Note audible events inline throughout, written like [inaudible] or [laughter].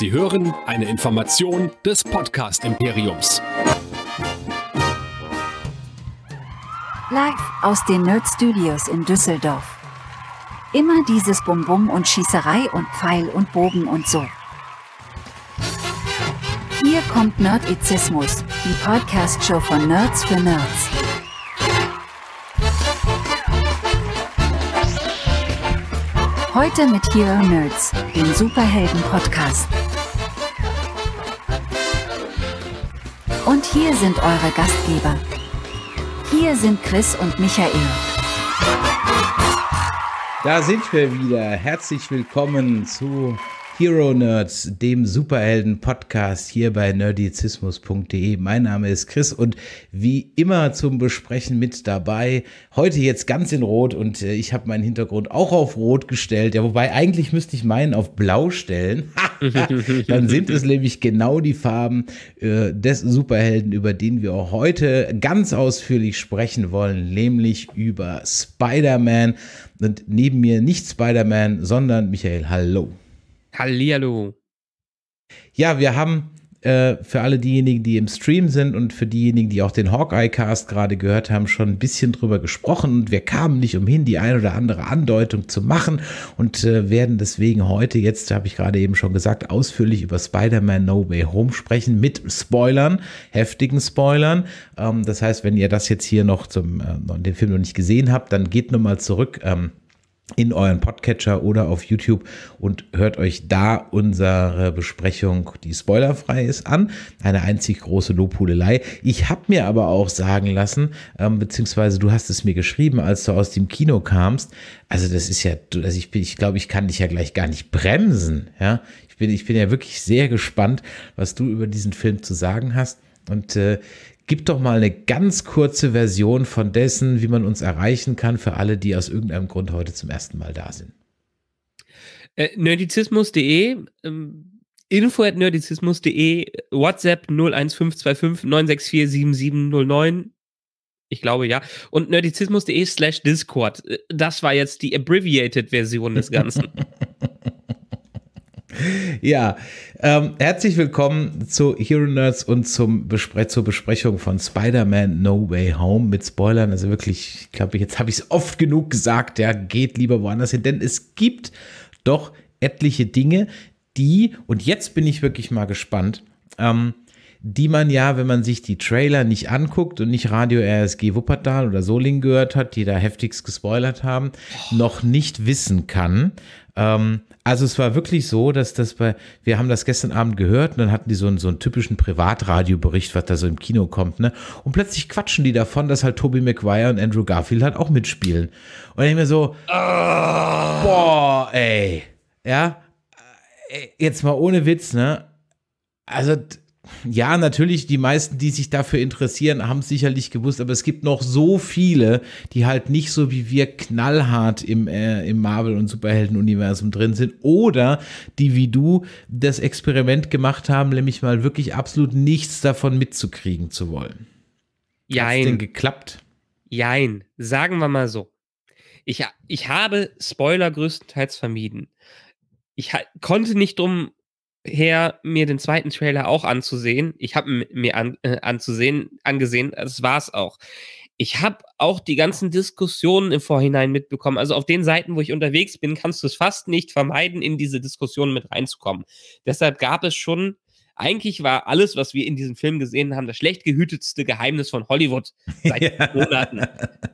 Sie hören eine Information des Podcast Imperiums. Live aus den Nerd Studios in Düsseldorf. Immer dieses Bum-Bum und Schießerei und Pfeil und Bogen und so. Hier kommt Nerdizismus, die Podcast-Show von Nerds für Nerds. Heute mit Hero Nerds, dem Superhelden-Podcast. Und hier sind eure Gastgeber. Hier sind Chris und Michael. Da sind wir wieder. Herzlich willkommen zu Hero Nerds, dem Superhelden-Podcast hier bei nerdizismus.de. Mein Name ist Chris und wie immer zum Besprechen mit dabei. Heute jetzt ganz in Rot und äh, ich habe meinen Hintergrund auch auf Rot gestellt. Ja, wobei eigentlich müsste ich meinen auf Blau stellen. [laughs] Dann sind es nämlich genau die Farben äh, des Superhelden, über den wir auch heute ganz ausführlich sprechen wollen, nämlich über Spider-Man. Und neben mir nicht Spider-Man, sondern Michael, hallo. Hallihallo. Ja, wir haben äh, für alle diejenigen, die im Stream sind und für diejenigen, die auch den Hawkeye-Cast gerade gehört haben, schon ein bisschen drüber gesprochen und wir kamen nicht umhin, die ein oder andere Andeutung zu machen und äh, werden deswegen heute jetzt, habe ich gerade eben schon gesagt, ausführlich über Spider-Man No Way Home sprechen mit Spoilern, heftigen Spoilern. Ähm, das heißt, wenn ihr das jetzt hier noch zum äh, den Film noch nicht gesehen habt, dann geht nochmal zurück. Ähm, in euren Podcatcher oder auf YouTube und hört euch da unsere Besprechung, die spoilerfrei ist, an. Eine einzig große Lobhudelei. Ich habe mir aber auch sagen lassen, ähm, beziehungsweise du hast es mir geschrieben, als du aus dem Kino kamst. Also das ist ja, also ich, bin, ich glaube, ich kann dich ja gleich gar nicht bremsen. Ja, ich bin, ich bin ja wirklich sehr gespannt, was du über diesen Film zu sagen hast. Und äh, Gib doch mal eine ganz kurze Version von dessen, wie man uns erreichen kann für alle, die aus irgendeinem Grund heute zum ersten Mal da sind. Äh, nerdizismus.de, ähm, info at nerdizismus.de, WhatsApp 01525 964 7709. Ich glaube ja. Und nerdizismus.de slash Discord. Äh, das war jetzt die abbreviated Version des Ganzen. [laughs] ja, ähm, herzlich willkommen zu Hero Nerds und zum Bespre zur Besprechung von Spider-Man No Way Home mit Spoilern. Also wirklich, glaub ich glaube, jetzt habe ich es oft genug gesagt, ja, geht lieber woanders hin, denn es gibt doch etliche Dinge, die, und jetzt bin ich wirklich mal gespannt, ähm, die man ja, wenn man sich die Trailer nicht anguckt und nicht Radio RSG Wuppertal oder Soling gehört hat, die da heftigst gespoilert haben, noch nicht wissen kann. Ähm, also es war wirklich so, dass das bei, wir haben das gestern Abend gehört und dann hatten die so einen, so einen typischen Privatradiobericht, was da so im Kino kommt, ne? Und plötzlich quatschen die davon, dass halt Toby Maguire und Andrew Garfield halt auch mitspielen. Und ich mir so, oh. boah, ey. Ja, äh, jetzt mal ohne Witz, ne? Also ja, natürlich, die meisten, die sich dafür interessieren, haben es sicherlich gewusst, aber es gibt noch so viele, die halt nicht so wie wir knallhart im, äh, im Marvel- und Superhelden-Universum drin sind oder die wie du das Experiment gemacht haben, nämlich mal wirklich absolut nichts davon mitzukriegen zu wollen. Jein. Hat's denn geklappt? Jein, sagen wir mal so. Ich, ich habe Spoiler größtenteils vermieden. Ich konnte nicht drum her, mir den zweiten Trailer auch anzusehen. Ich habe mir an, äh, anzusehen, angesehen, das war es auch. Ich habe auch die ganzen Diskussionen im Vorhinein mitbekommen. Also auf den Seiten, wo ich unterwegs bin, kannst du es fast nicht vermeiden, in diese Diskussionen mit reinzukommen. Deshalb gab es schon eigentlich war alles, was wir in diesem Film gesehen haben, das schlecht gehütetste Geheimnis von Hollywood seit [laughs] ja. Monaten.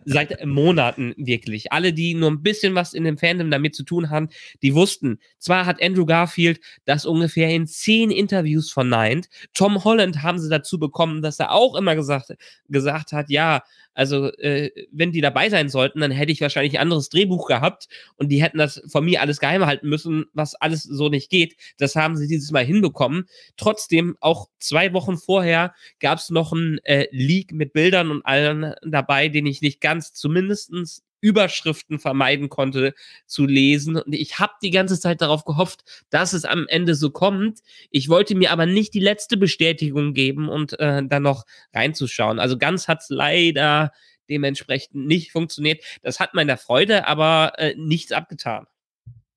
Seit Monaten wirklich. Alle, die nur ein bisschen was in dem Fandom damit zu tun haben, die wussten. Zwar hat Andrew Garfield das ungefähr in zehn Interviews verneint. Tom Holland haben sie dazu bekommen, dass er auch immer gesagt, gesagt hat, ja, also, äh, wenn die dabei sein sollten, dann hätte ich wahrscheinlich ein anderes Drehbuch gehabt und die hätten das von mir alles geheim halten müssen, was alles so nicht geht. Das haben sie dieses Mal hinbekommen. Trotzdem, auch zwei Wochen vorher gab es noch ein äh, Leak mit Bildern und allen dabei, den ich nicht ganz, zumindestens Überschriften vermeiden konnte zu lesen. Und ich habe die ganze Zeit darauf gehofft, dass es am Ende so kommt. Ich wollte mir aber nicht die letzte Bestätigung geben und äh, dann noch reinzuschauen. Also ganz hat es leider dementsprechend nicht funktioniert. Das hat meiner Freude aber äh, nichts abgetan.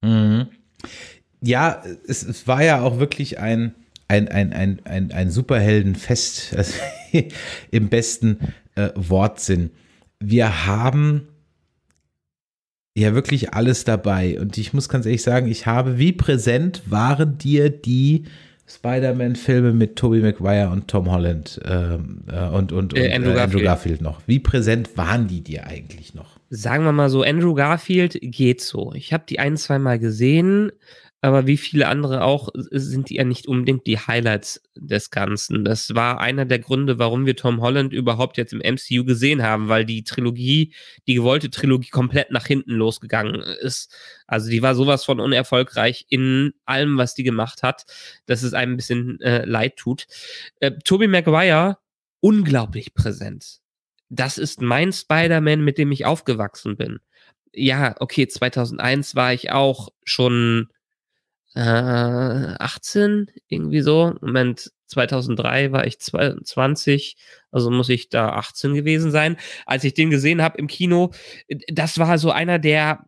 Mhm. Ja, es, es, war ja auch wirklich ein, ein, ein, ein, ein, ein Superheldenfest also, [laughs] im besten äh, Wortsinn. Wir haben ja wirklich alles dabei. Und ich muss ganz ehrlich sagen, ich habe, wie präsent waren dir die Spider-Man-Filme mit Tobey Maguire und Tom Holland ähm, äh, und, und, äh, und äh, Andrew, Garfield. Andrew, Garfield. noch. Wie präsent waren die dir eigentlich noch? Sagen wir mal so, Andrew Garfield geht so. Ich habe die ein, zwei Mal gesehen aber wie viele andere auch, äh, sind die ja nicht unbedingt die Highlights des Ganzen. Das war einer der Gründe, warum wir Tom Holland überhaupt jetzt im MCU gesehen haben, weil die Trilogie, die gewollte Trilogie komplett nach hinten losgegangen ist. Also die war sowas von unerfolgreich in allem, was die gemacht hat, dass es einem ein bisschen äh, leid tut. Äh, Tobey Maguire, unglaublich präsent. Das ist mein Spider-Man, mit dem ich aufgewachsen bin. Ja, okay, 2001 war ich auch schon äh, 18, irgendwie so. Moment, 2003 war ich 20, also muss ich da 18 gewesen sein. Als ich den gesehen habe im Kino, äh, das war so einer der,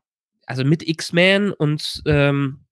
also mit X-Men und, ähm,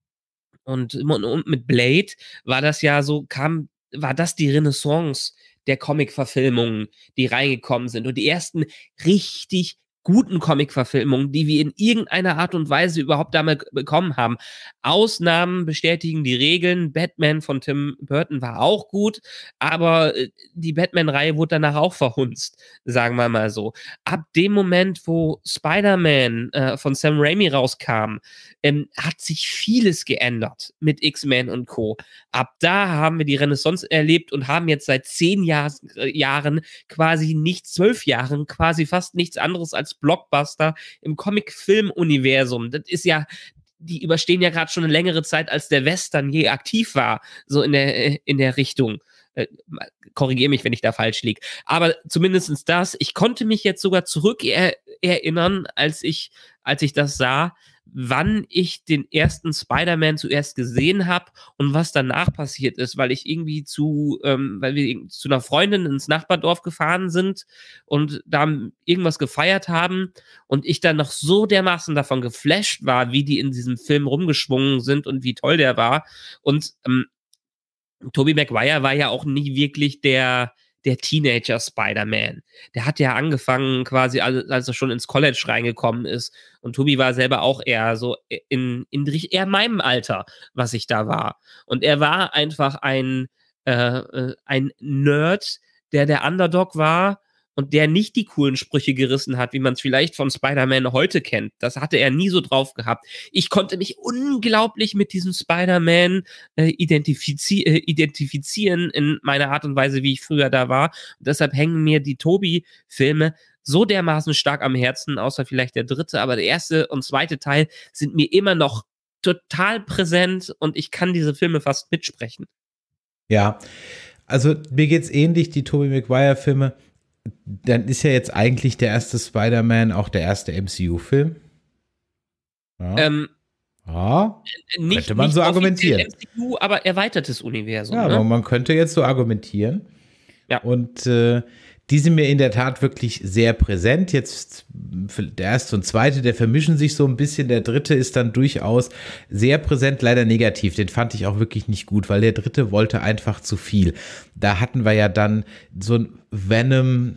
und, und mit Blade war das ja so, kam, war das die Renaissance der Comic-Verfilmungen, die reingekommen sind. Und die ersten richtig guten Comic-Verfilmungen, die wir in irgendeiner Art und Weise überhaupt damit bekommen haben. Ausnahmen bestätigen die Regeln. Batman von Tim Burton war auch gut, aber äh, die Batman-Reihe wurde danach auch verhunzt, sagen wir mal so. Ab dem Moment, wo Spider-Man äh, von Sam Raimi rauskam, ähm, hat sich vieles geändert mit X-Men und Co. Ab da haben wir die Renaissance erlebt und haben jetzt seit zehn Jahr äh, Jahren quasi nicht zwölf Jahren quasi fast nichts anderes als Blockbuster im Comic-Film-Universum. Das ist ja, die überstehen ja gerade schon eine längere Zeit, als der Western je aktiv war, so in der, äh, in der Richtung. Äh, Korrigiere mich, wenn ich da falsch liege. Aber zumindestens das, ich konnte mich jetzt sogar zurück er erinnern, als ich, als ich das sah, wann ich den ersten Spider-Man zuerst gesehen habe und was danach passiert ist, weil ich irgendwie zu, ähm, weil wir zu einer Freundin ins Nachbardorf gefahren sind und da irgendwas gefeiert haben und ich dann noch so dermaßen davon geflasht war, wie die in diesem Film rumgeschwungen sind und wie toll der war. Und ähm, Toby Maguire war ja auch nicht wirklich der der Teenager Spider-Man. Der hat ja angefangen, quasi, als, als er schon ins College reingekommen ist. Und Tobi war selber auch eher so in, in eher meinem Alter, was ich da war. Und er war einfach ein, äh, äh ein Nerd, der der Underdog war, und der nicht die coolen Sprüche gerissen hat, wie man es vielleicht von Spider-Man heute kennt. Das hatte er nie so drauf gehabt. Ich konnte mich unglaublich mit diesem Spider-Man äh, identifizi äh, identifizieren in meiner Art und Weise, wie ich früher da war. Und deshalb hängen mir die Tobi-Filme so dermaßen stark am Herzen, außer vielleicht der dritte, aber der erste und zweite Teil sind mir immer noch total präsent und ich kann diese Filme fast mitsprechen. Ja, also mir geht's ähnlich, die Tobey Maguire Filme dann ist ja jetzt eigentlich der erste Spider-Man auch der erste MCU-Film. Ja. Ähm, ja, äh, nicht, könnte man nicht so argumentieren. MCU, aber erweitertes Universum. Ja, ne? aber man könnte jetzt so argumentieren. Ja. Und äh, die sind mir in der Tat wirklich sehr präsent. Jetzt der erste und zweite, der vermischen sich so ein bisschen. Der dritte ist dann durchaus sehr präsent, leider negativ. Den fand ich auch wirklich nicht gut, weil der dritte wollte einfach zu viel. Da hatten wir ja dann so ein Venom.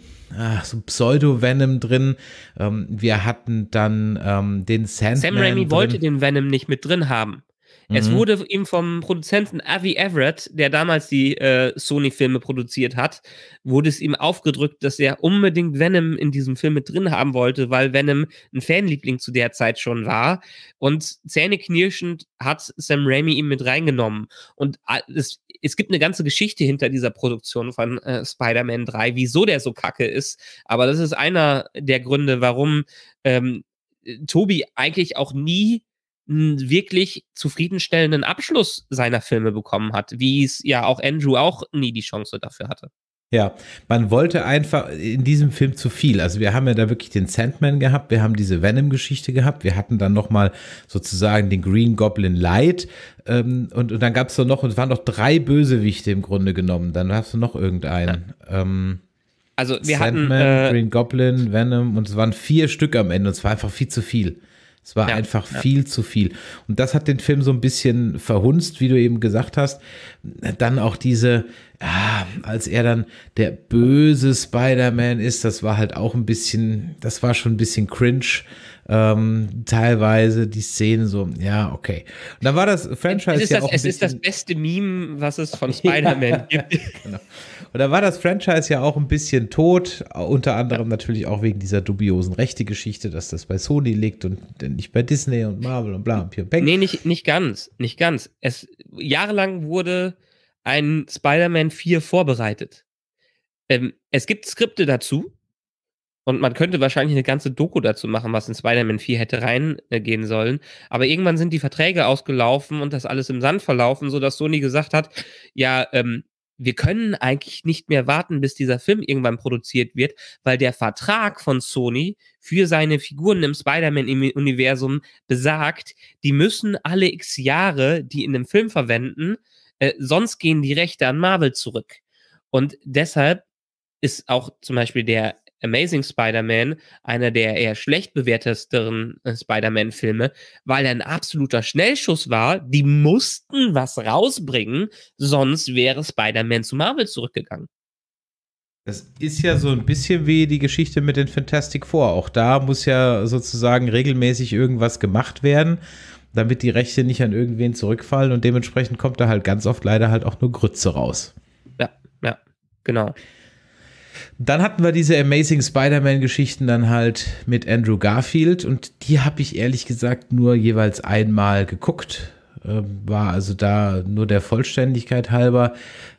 so ein Pseudo-Venom drin. Ähm, wir hatten dann ähm, den Sandman. Sam Raimi wollte den Venom nicht mit drin haben. Es mhm. wurde ihm vom Produzenten Avi Everett, der damals die äh, Sony-Filme produziert hat, wurde es ihm aufgedrückt, dass er unbedingt Venom in diesem Film mit drin haben wollte, weil Venom ein Fanliebling zu der Zeit schon war. Und zähneknirschend hat Sam Raimi ihn mit reingenommen. Und äh, es, es gibt eine ganze Geschichte hinter dieser Produktion von äh, Spider-Man 3, wieso der so kacke ist. Aber das ist einer der Gründe, warum ähm, äh, Tobi eigentlich auch nie einen wirklich zufriedenstellenden Abschluss seiner Filme bekommen hat, wie es ja auch Andrew auch nie die Chance dafür hatte. Ja, man wollte einfach in diesem Film zu viel. Also wir haben ja da wirklich den Sandman gehabt, wir haben diese Venom-Geschichte gehabt, wir hatten dann nochmal sozusagen den Green Goblin Light ähm, und, und dann gab es so noch, es waren noch drei Bösewichte im Grunde genommen. Dann hast du noch irgendeinen. Ja. Ähm, also wir Sandman, hatten äh, Green Goblin, Venom und es waren vier Stück am Ende und es war einfach viel zu viel. Es war ja, einfach ja. viel zu viel. Und das hat den Film so ein bisschen verhunzt, wie du eben gesagt hast. Dann auch diese, ja, ah, als er dann der böse Spider-Man ist, das war halt auch ein bisschen, das war schon ein bisschen cringe ähm, teilweise die Szenen so, ja, okay. Und dann war das Franchise ja das, auch. es ist das beste Meme, was es von [laughs] Spider-Man gibt. genau. Und da war das Franchise ja auch ein bisschen tot, unter anderem natürlich auch wegen dieser dubiosen Rechte-Geschichte, dass das bei Sony liegt und nicht bei Disney und Marvel und bla und Pio Nee, nicht, nicht ganz, nicht ganz. Es, jahrelang wurde ein Spider-Man 4 vorbereitet. Ähm, es gibt Skripte dazu, und man könnte wahrscheinlich eine ganze Doku dazu machen, was in Spider-Man 4 hätte reingehen sollen. Aber irgendwann sind die Verträge ausgelaufen und das alles im Sand verlaufen, sodass Sony gesagt hat, ja, ähm, wir können eigentlich nicht mehr warten, bis dieser Film irgendwann produziert wird, weil der Vertrag von Sony für seine Figuren im Spider-Man-Universum besagt, die müssen alle x Jahre die in dem Film verwenden, äh, sonst gehen die Rechte an Marvel zurück. Und deshalb ist auch zum Beispiel der Amazing Spider-Man, einer der eher schlecht bewertesten äh, Spider-Man-Filme, weil er ein absoluter Schnellschuss war. Die mussten was rausbringen, sonst wäre Spider-Man zu Marvel zurückgegangen. Das ist ja so ein bisschen wie die Geschichte mit den Fantastic Four. Auch da muss ja sozusagen regelmäßig irgendwas gemacht werden, damit die Rechte nicht an irgendwen zurückfallen und dementsprechend kommt da halt ganz oft leider halt auch nur Grütze raus. Ja, ja, genau. Dann hatten wir diese Amazing Spider-Man-Geschichten dann halt mit Andrew Garfield und die habe ich ehrlich gesagt nur jeweils einmal geguckt. Ähm, war also da nur der Vollständigkeit halber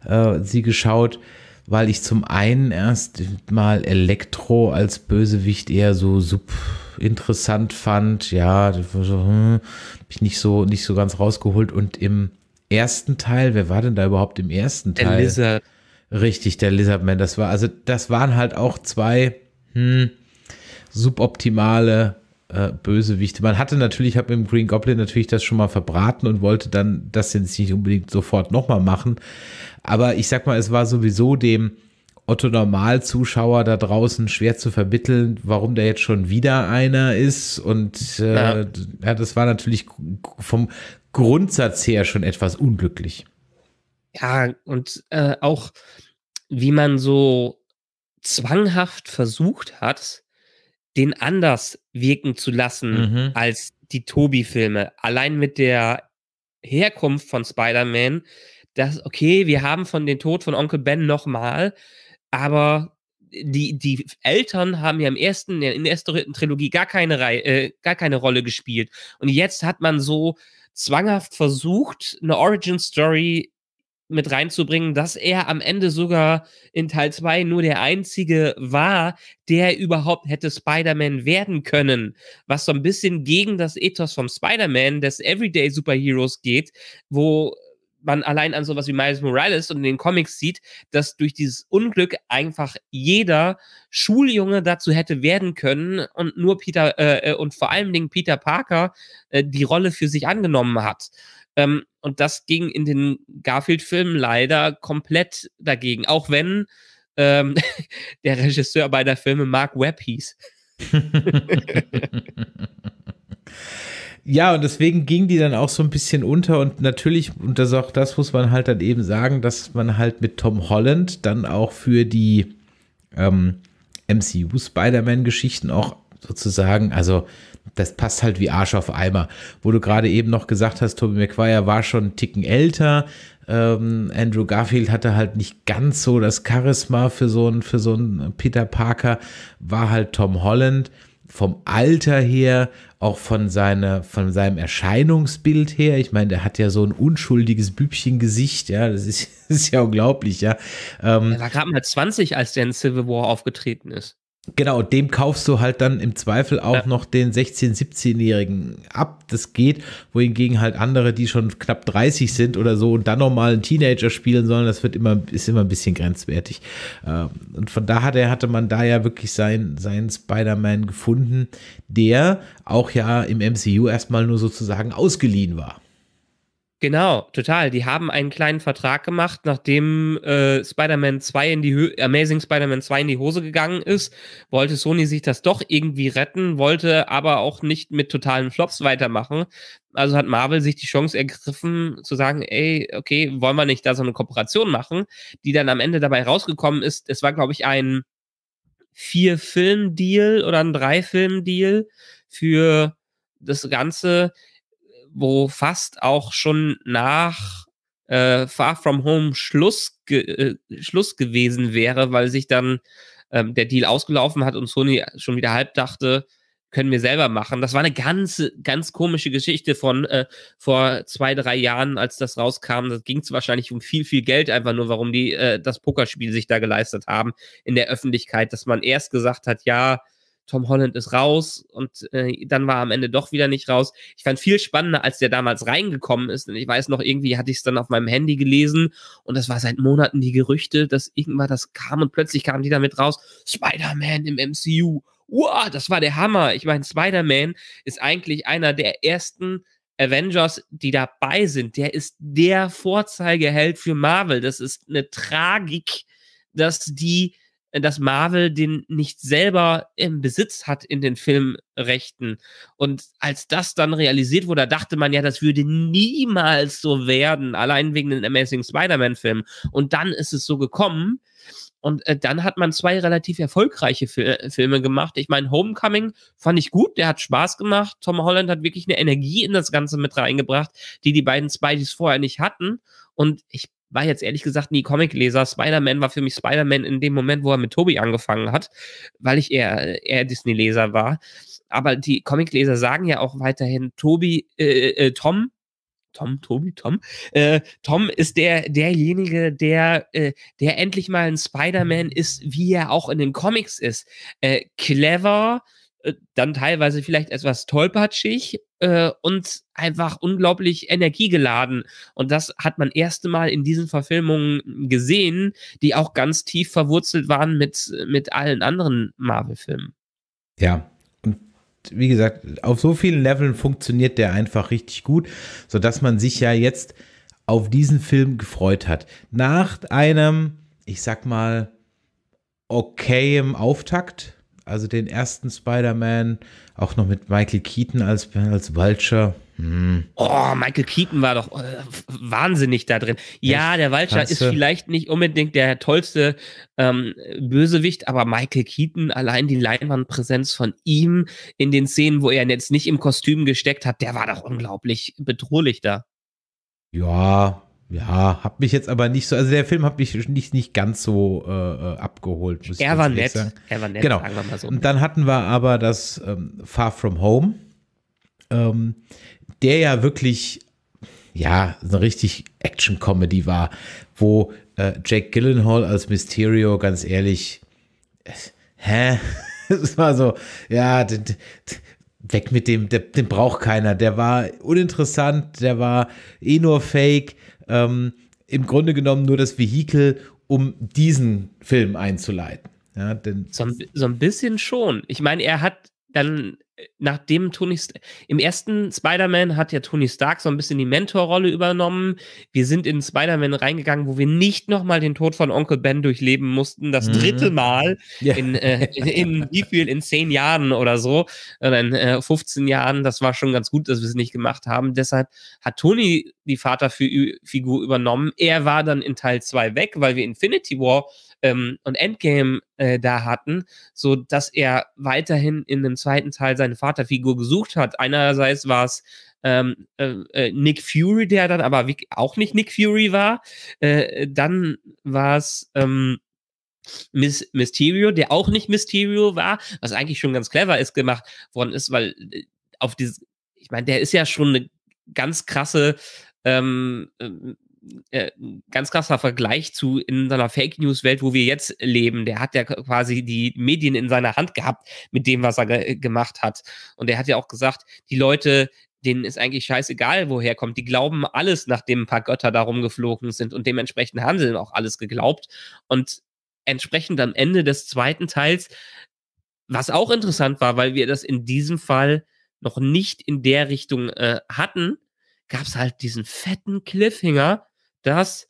äh, sie geschaut, weil ich zum einen erst mal Elektro als Bösewicht eher so sub interessant fand. Ja, so, hm, ich nicht so nicht so ganz rausgeholt und im ersten Teil, wer war denn da überhaupt im ersten Teil? Eliza Richtig, der Lizardman. Das war, also das waren halt auch zwei hm, suboptimale äh, Bösewichte. Man hatte natürlich, ich habe im Green Goblin natürlich das schon mal verbraten und wollte dann das jetzt nicht unbedingt sofort nochmal machen. Aber ich sag mal, es war sowieso dem Otto Normal-Zuschauer da draußen schwer zu vermitteln, warum der jetzt schon wieder einer ist. Und äh, ja. ja, das war natürlich vom Grundsatz her schon etwas unglücklich. Ja, und äh, auch wie man so zwanghaft versucht hat, den anders wirken zu lassen mhm. als die Tobi-Filme. Allein mit der Herkunft von Spider-Man, dass, okay, wir haben von den Tod von Onkel Ben nochmal, aber die, die Eltern haben ja im ersten, in der ersten Trilogie gar keine, Reihe, äh, gar keine Rolle gespielt. Und jetzt hat man so zwanghaft versucht, eine Origin-Story mit reinzubringen, dass er am Ende sogar in Teil 2 nur der einzige war, der überhaupt hätte Spider-Man werden können, was so ein bisschen gegen das Ethos vom Spider-Man des Everyday Superheroes geht, wo man allein an sowas wie Miles Morales und den Comics sieht, dass durch dieses Unglück einfach jeder Schuljunge dazu hätte werden können und nur Peter äh, äh und vor allen Dingen Peter Parker äh, die Rolle für sich angenommen hat. Ähm, und das ging in den Garfield-Filmen leider komplett dagegen, auch wenn ähm, [laughs] der Regisseur beider Filme Mark Webb hieß. Ja, und deswegen ging die dann auch so ein bisschen unter und natürlich, und das ist auch das, muss man halt dann eben sagen, dass man halt mit Tom Holland dann auch für die ähm, MCU Spider-Man-Geschichten auch sozusagen, also das passt halt wie Arsch auf Eimer. Wo du gerade eben noch gesagt hast, Toby McGuire war schon einen Ticken älter. Ähm, Andrew Garfield hatte halt nicht ganz so das Charisma für so einen, für so einen Peter Parker, war halt Tom Holland vom Alter her, auch von, seiner, von seinem Erscheinungsbild her. Ich meine, der hat ja so ein unschuldiges Bübchengesicht, ja, das ist, [laughs] das ist ja unglaublich, ja. Ähm, er war gerade mal 20, als der in Civil War aufgetreten ist. Genau, dem kaufst du halt dann im Zweifel auch ja. noch den 16-, 17-Jährigen ab. Das geht, wohingegen halt andere, die schon knapp 30 sind oder so und dann nochmal einen Teenager spielen sollen, das wird immer, ist immer ein bisschen grenzwertig. Ähm, und von daher hatte man da ja wirklich seinen, seinen Spider-Man gefunden, der auch ja im MCU erstmal nur sozusagen ausgeliehen war. Genau, total. Die haben einen kleinen Vertrag gemacht, nachdem äh, Spider-Man 2 in die Hö Amazing Spider-Man 2 in die Hose gegangen ist, wollte Sony sich das doch irgendwie retten, wollte aber auch nicht mit totalen Flops weitermachen. Also hat Marvel sich die Chance ergriffen zu sagen, ey, okay, wollen wir nicht da so eine Kooperation machen, die dann am Ende dabei rausgekommen ist. Es war glaube ich ein vier Film Deal oder ein drei Film Deal für das Ganze wo fast auch schon nach äh, Far From Home Schluss, ge äh, Schluss gewesen wäre, weil sich dann ähm, der Deal ausgelaufen hat und Sony schon wieder halb dachte, können wir selber machen. Das war eine ganz, ganz komische Geschichte von äh, vor zwei, drei Jahren, als das rauskam. Da ging es wahrscheinlich um viel, viel Geld, einfach nur, warum die äh, das Pokerspiel sich da geleistet haben in der Öffentlichkeit, dass man erst gesagt hat, ja, Tom Holland ist raus und äh, dann war er am Ende doch wieder nicht raus. Ich fand viel spannender, als der damals reingekommen ist. Denn ich weiß noch, irgendwie hatte ich es dann auf meinem Handy gelesen und das war seit Monaten die Gerüchte, dass irgendwann das kam und plötzlich kamen die damit raus. Spider-Man im MCU. Wow, das war der Hammer. Ich meine, Spider-Man ist eigentlich einer der ersten Avengers, die dabei sind. Der ist der Vorzeigeheld für Marvel. Das ist eine Tragik, dass die dass Marvel den nicht selber im Besitz hat in den Filmrechten. Und als das dann realisiert wurde, dachte man ja, das würde niemals so werden, allein wegen den Amazing Spider-Man-Filmen. Und dann ist es so gekommen. Und äh, dann hat man zwei relativ erfolgreiche Fil äh, Filme gemacht. Ich meine, Homecoming fand ich gut, der hat Spaß gemacht. Tom Holland hat wirklich eine Energie in das Ganze mit reingebracht, die die beiden Spideys vorher nicht hatten. Und ich war jetzt ehrlich gesagt nie Comicleser. Spider-Man war für mich Spider-Man in dem Moment, wo er mit Tobi angefangen hat, weil ich eher, eher Disney-Leser war. Aber die Comicleser sagen ja auch weiterhin, Tobi, äh, äh, äh Tom, Tom, Tobi, Tom, äh, Tom ist der, derjenige, der, äh, der endlich mal ein Spider-Man ist, wie er auch in den Comics ist. Äh, clever, äh, dann teilweise vielleicht etwas tollpatschig, äh, und einfach unglaublich energiegeladen. Und das hat man erste Mal in diesen Verfilmungen gesehen, die auch ganz tief verwurzelt waren mit, mit allen anderen Marvel-Filmen. Ja, wie gesagt, auf so vielen Leveln funktioniert der einfach richtig gut, sodass man sich ja jetzt auf diesen Film gefreut hat. Nach einem, ich sag mal, okayem Auftakt, also den ersten Spider-Man auch noch mit Michael Keaton als, als Vulture. Hm. Oh, Michael Keaton war doch oh, wahnsinnig da drin. Ja, Echt? der Vulture ist vielleicht nicht unbedingt der tollste ähm, Bösewicht, aber Michael Keaton, allein die Leinwandpräsenz von ihm in den Szenen, wo er jetzt nicht im Kostüm gesteckt hat, der war doch unglaublich bedrohlich da. Ja, ja, hab mich jetzt aber nicht so, also der Film hat mich nicht, nicht ganz so äh, äh abgeholt. Muss er, ich war nett. Sagen. er war nett, genau. sagen wir mal so. Und dann hatten wir aber das ähm, Far From Home, ähm, der ja wirklich, ja, eine richtig Action-Comedy war, wo äh, Jack Gillenhall als Mysterio, ganz ehrlich, äh, hä? [laughs] es war so, ja, weg mit dem, den braucht keiner. Der war uninteressant, der war eh nur fake ähm, im Grunde genommen nur das Vehikel, um diesen Film einzuleiten. Ja, denn so, so ein bisschen schon. Ich meine, er hat dann nachdem Tony im ersten Spider-Man hat ja Tony Stark so ein bisschen die Mentorrolle übernommen. Wir sind in Spider-Man reingegangen, wo wir nicht nochmal den Tod von Onkel Ben durchleben mussten, das mhm. dritte Mal ja. in, äh, in, wie viel in zehn Jahren oder so oder in äh, 15 Jahren. Das war schon ganz gut, dass wir es nicht gemacht haben. Deshalb hat Tony die Vaterfigur übernommen. Er war dann in Teil 2 weg, weil wir Infinity War ähm, und Endgame äh, da hatten, so dass er weiterhin in dem zweiten Teil seine Vaterfigur gesucht hat. Einerseits war es ähm, äh, äh, Nick Fury, der dann aber auch nicht Nick Fury war. Äh, dann war es ähm, Miss Mysterio, der auch nicht Mysterio war, was eigentlich schon ganz clever ist gemacht worden ist, weil äh, auf dieses, ich meine, der ist ja schon eine ganz krasse ähm, ähm äh, ganz krasser Vergleich zu in seiner Fake News Welt, wo wir jetzt leben. Der hat ja quasi die Medien in seiner Hand gehabt mit dem, was er ge äh, gemacht hat. Und er hat ja auch gesagt, die Leute, denen ist eigentlich scheißegal, woher kommt. Die glauben alles, nachdem ein paar Götter da rumgeflogen sind und dementsprechend haben sie auch alles geglaubt. Und entsprechend am Ende des zweiten Teils, was auch interessant war, weil wir das in diesem Fall noch nicht in der Richtung äh, hatten, gab es halt diesen fetten Cliffhanger, dass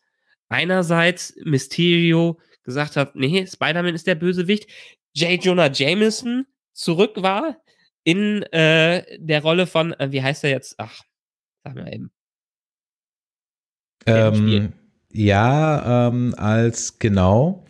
einerseits Mysterio gesagt hat, nee, Spider-Man ist der Bösewicht, J. Jonah Jameson zurück war in äh, der Rolle von, äh, wie heißt er jetzt? Ach, sag mal eben. Ähm, ja, ähm, als genau.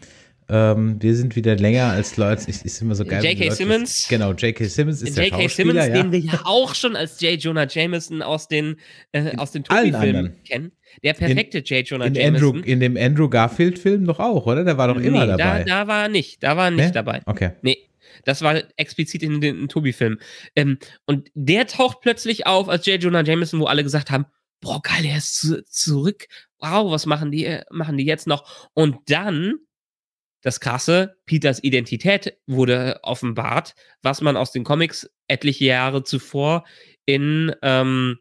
Ähm, wir sind wieder länger als Leute. Ich, ich immer so geil. J.K. Simmons. Genau, J.K. Simmons ist J.K. Simmons, ja. den wir ja auch schon als J. Jonah Jameson aus den äh, den Tobi-Filmen kennen. Der perfekte in, J. Jonah in Jameson. Andrew, in dem Andrew Garfield-Film doch auch, oder? Der war doch nee, immer dabei. Da, da war nicht. Da war er nicht nee? dabei. Okay. Nee. Das war explizit in den Tobi-Film. Ähm, und der taucht plötzlich auf als J. Jonah Jameson, wo alle gesagt haben, boah, geil, er ist zurück. Wow, was machen die, äh, machen die jetzt noch? Und dann das Krasse, Peters Identität wurde offenbart, was man aus den Comics etliche Jahre zuvor in, ähm,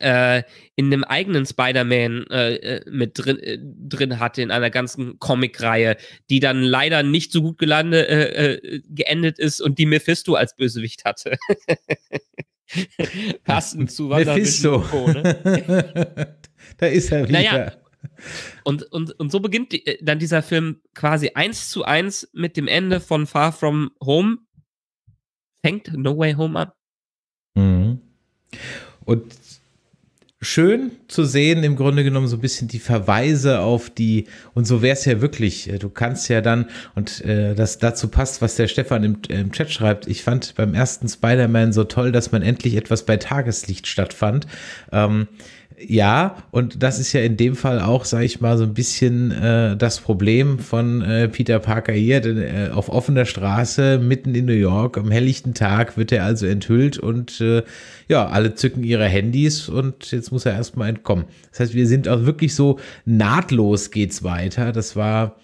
äh, in einem eigenen Spider-Man äh, äh mit drin, äh, drin hatte, in einer ganzen Comic-Reihe, die dann leider nicht so gut gelandet, äh, äh, geendet ist und die Mephisto als Bösewicht hatte. [laughs] Passend zu Wanderbüschen. Mephisto. Pro, ne? [laughs] da ist er wieder. Naja, und, und, und so beginnt die, äh, dann dieser Film quasi eins zu eins mit dem Ende von Far From Home. Fängt No Way Home an. Mhm. Und schön zu sehen, im Grunde genommen so ein bisschen die Verweise auf die, und so wäre es ja wirklich, äh, du kannst ja dann, und äh, das dazu passt, was der Stefan im, äh, im Chat schreibt, ich fand beim ersten Spider-Man so toll, dass man endlich etwas bei Tageslicht stattfand. Ähm, ja, und das ist ja in dem Fall auch, sage ich mal, so ein bisschen äh, das Problem von äh, Peter Parker hier. Denn, äh, auf offener Straße, mitten in New York, am helllichten Tag wird er also enthüllt und äh, ja, alle zücken ihre Handys und jetzt muss er erstmal entkommen. Das heißt, wir sind auch wirklich so nahtlos geht's weiter. Das war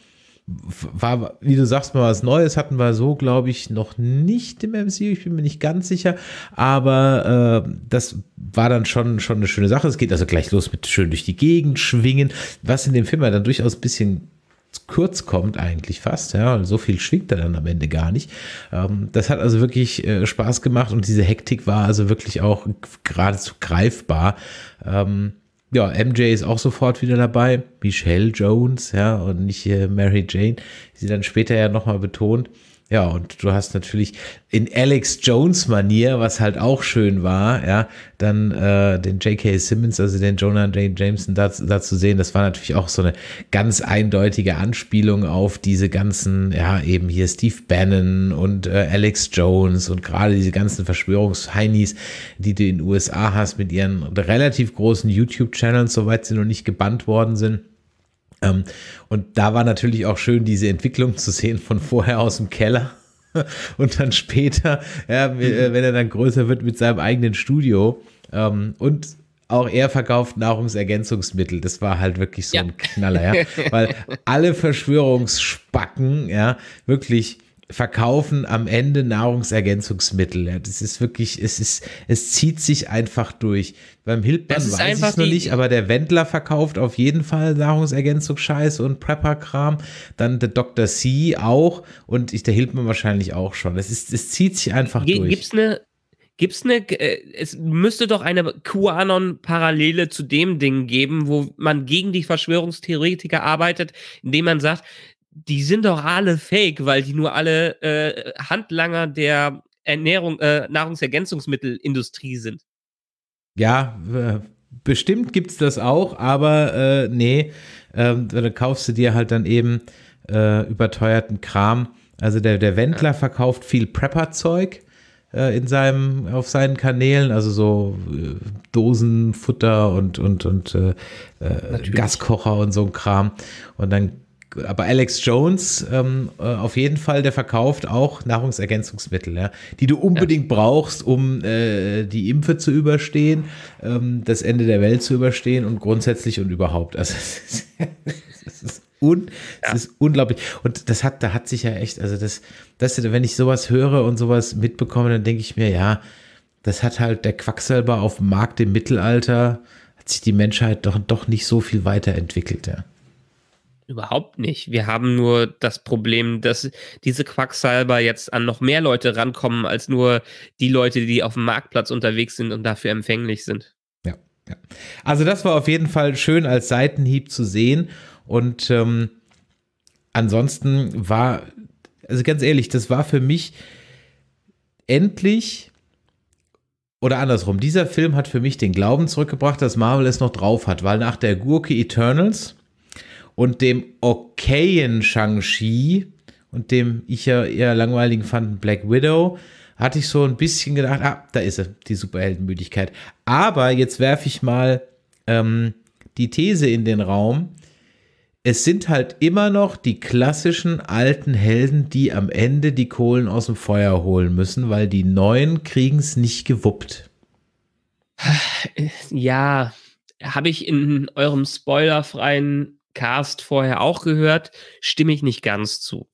war, wie du sagst, mal was Neues hatten wir so, glaube ich, noch nicht im MCU. Ich bin mir nicht ganz sicher, aber äh, das war dann schon, schon eine schöne Sache. Es geht also gleich los mit schön durch die Gegend schwingen, was in dem Film ja dann durchaus ein bisschen kurz kommt eigentlich fast, ja, so viel schwingt er dann am Ende gar nicht. Ähm, das hat also wirklich äh, Spaß gemacht und diese Hektik war also wirklich auch geradezu greifbar. Ähm, ja, MJ ist auch sofort wieder dabei. Michelle Jones, ja, und nicht äh, Mary Jane, die sie dann später ja nochmal betont. Ja, und du hast natürlich in Alex Jones Manier, was halt auch schön war, ja, dann äh, den J.K. Simmons, also den Jonah J. Jameson da, da zu sehen, das war natürlich auch so eine ganz eindeutige Anspielung auf diese ganzen, ja, eben hier Steve Bannon und äh, Alex Jones und gerade diese ganzen Verschwörungsheinis, die du in den USA hast mit ihren relativ großen YouTube-Channels, soweit sie noch nicht gebannt worden sind ähm, und da war natürlich auch schön, diese Entwicklung zu sehen von vorher aus dem Keller [laughs] und dann später, ja, äh, wenn er dann größer wird mit seinem eigenen Studio ähm, und auch er verkauft Nahrungsergänzungsmittel. Das war halt wirklich so ja. ein Knaller, ja. Weil [laughs] alle Verschwörungsspacken, ja, wirklich verkaufen am Ende Nahrungsergänzungsmittel. Ja, das ist wirklich, es ist, es zieht sich einfach durch. Beim Hildmann weiß ich es noch nicht, aber der Wendler verkauft auf jeden Fall Nahrungsergänzungsscheiß und Prepper-Kram. Dann der Dr. C auch und ich, der Hildmann wahrscheinlich auch schon. Es ist, es zieht sich einfach Ge durch. Gibt's eine Gibt's eine, äh, es müsste doch eine QAnon-Parallele zu dem Ding geben, wo man gegen die Verschwörungstheoretiker arbeitet, indem man sagt, die sind doch alle fake, weil die nur alle äh, Handlanger der Ernährung, äh, Nahrungsergänzungsmittelindustrie sind. Ja, bestimmt gibt es das auch, aber äh, nee, ähm, da kaufst du dir halt dann eben äh, überteuerten Kram. Also der, der Wendler verkauft viel Prepper-Zeug äh, in seinem, auf seinen Kanälen, also so Dosenfutter und, und, und äh, Gaskocher und so ein Kram. Und dann aber Alex Jones ähm, äh, auf jeden Fall, der verkauft auch Nahrungsergänzungsmittel, ja, die du unbedingt ja. brauchst, um äh, die Impfe zu überstehen, ähm, das Ende der Welt zu überstehen und grundsätzlich und überhaupt. Also [laughs] es ist, es ist, un, ja. es ist unglaublich. Und das hat, da hat sich ja echt, also das, das, wenn ich sowas höre und sowas mitbekomme, dann denke ich mir, ja, das hat halt der Quacksalber auf dem Markt im Mittelalter, hat sich die Menschheit doch, doch nicht so viel weiterentwickelt, ja. Überhaupt nicht. Wir haben nur das Problem, dass diese Quacksalber jetzt an noch mehr Leute rankommen, als nur die Leute, die auf dem Marktplatz unterwegs sind und dafür empfänglich sind. Ja, ja. Also das war auf jeden Fall schön als Seitenhieb zu sehen. Und ähm, ansonsten war, also ganz ehrlich, das war für mich endlich oder andersrum, dieser Film hat für mich den Glauben zurückgebracht, dass Marvel es noch drauf hat, weil nach der Gurke Eternals und dem okayen Shang-Chi und dem ich ja eher langweiligen fand, Black Widow, hatte ich so ein bisschen gedacht, ah, da ist er, die Superheldenmüdigkeit. Aber jetzt werfe ich mal ähm, die These in den Raum. Es sind halt immer noch die klassischen alten Helden, die am Ende die Kohlen aus dem Feuer holen müssen, weil die neuen kriegen es nicht gewuppt. Ja, habe ich in eurem spoilerfreien Cast vorher auch gehört, stimme ich nicht ganz zu.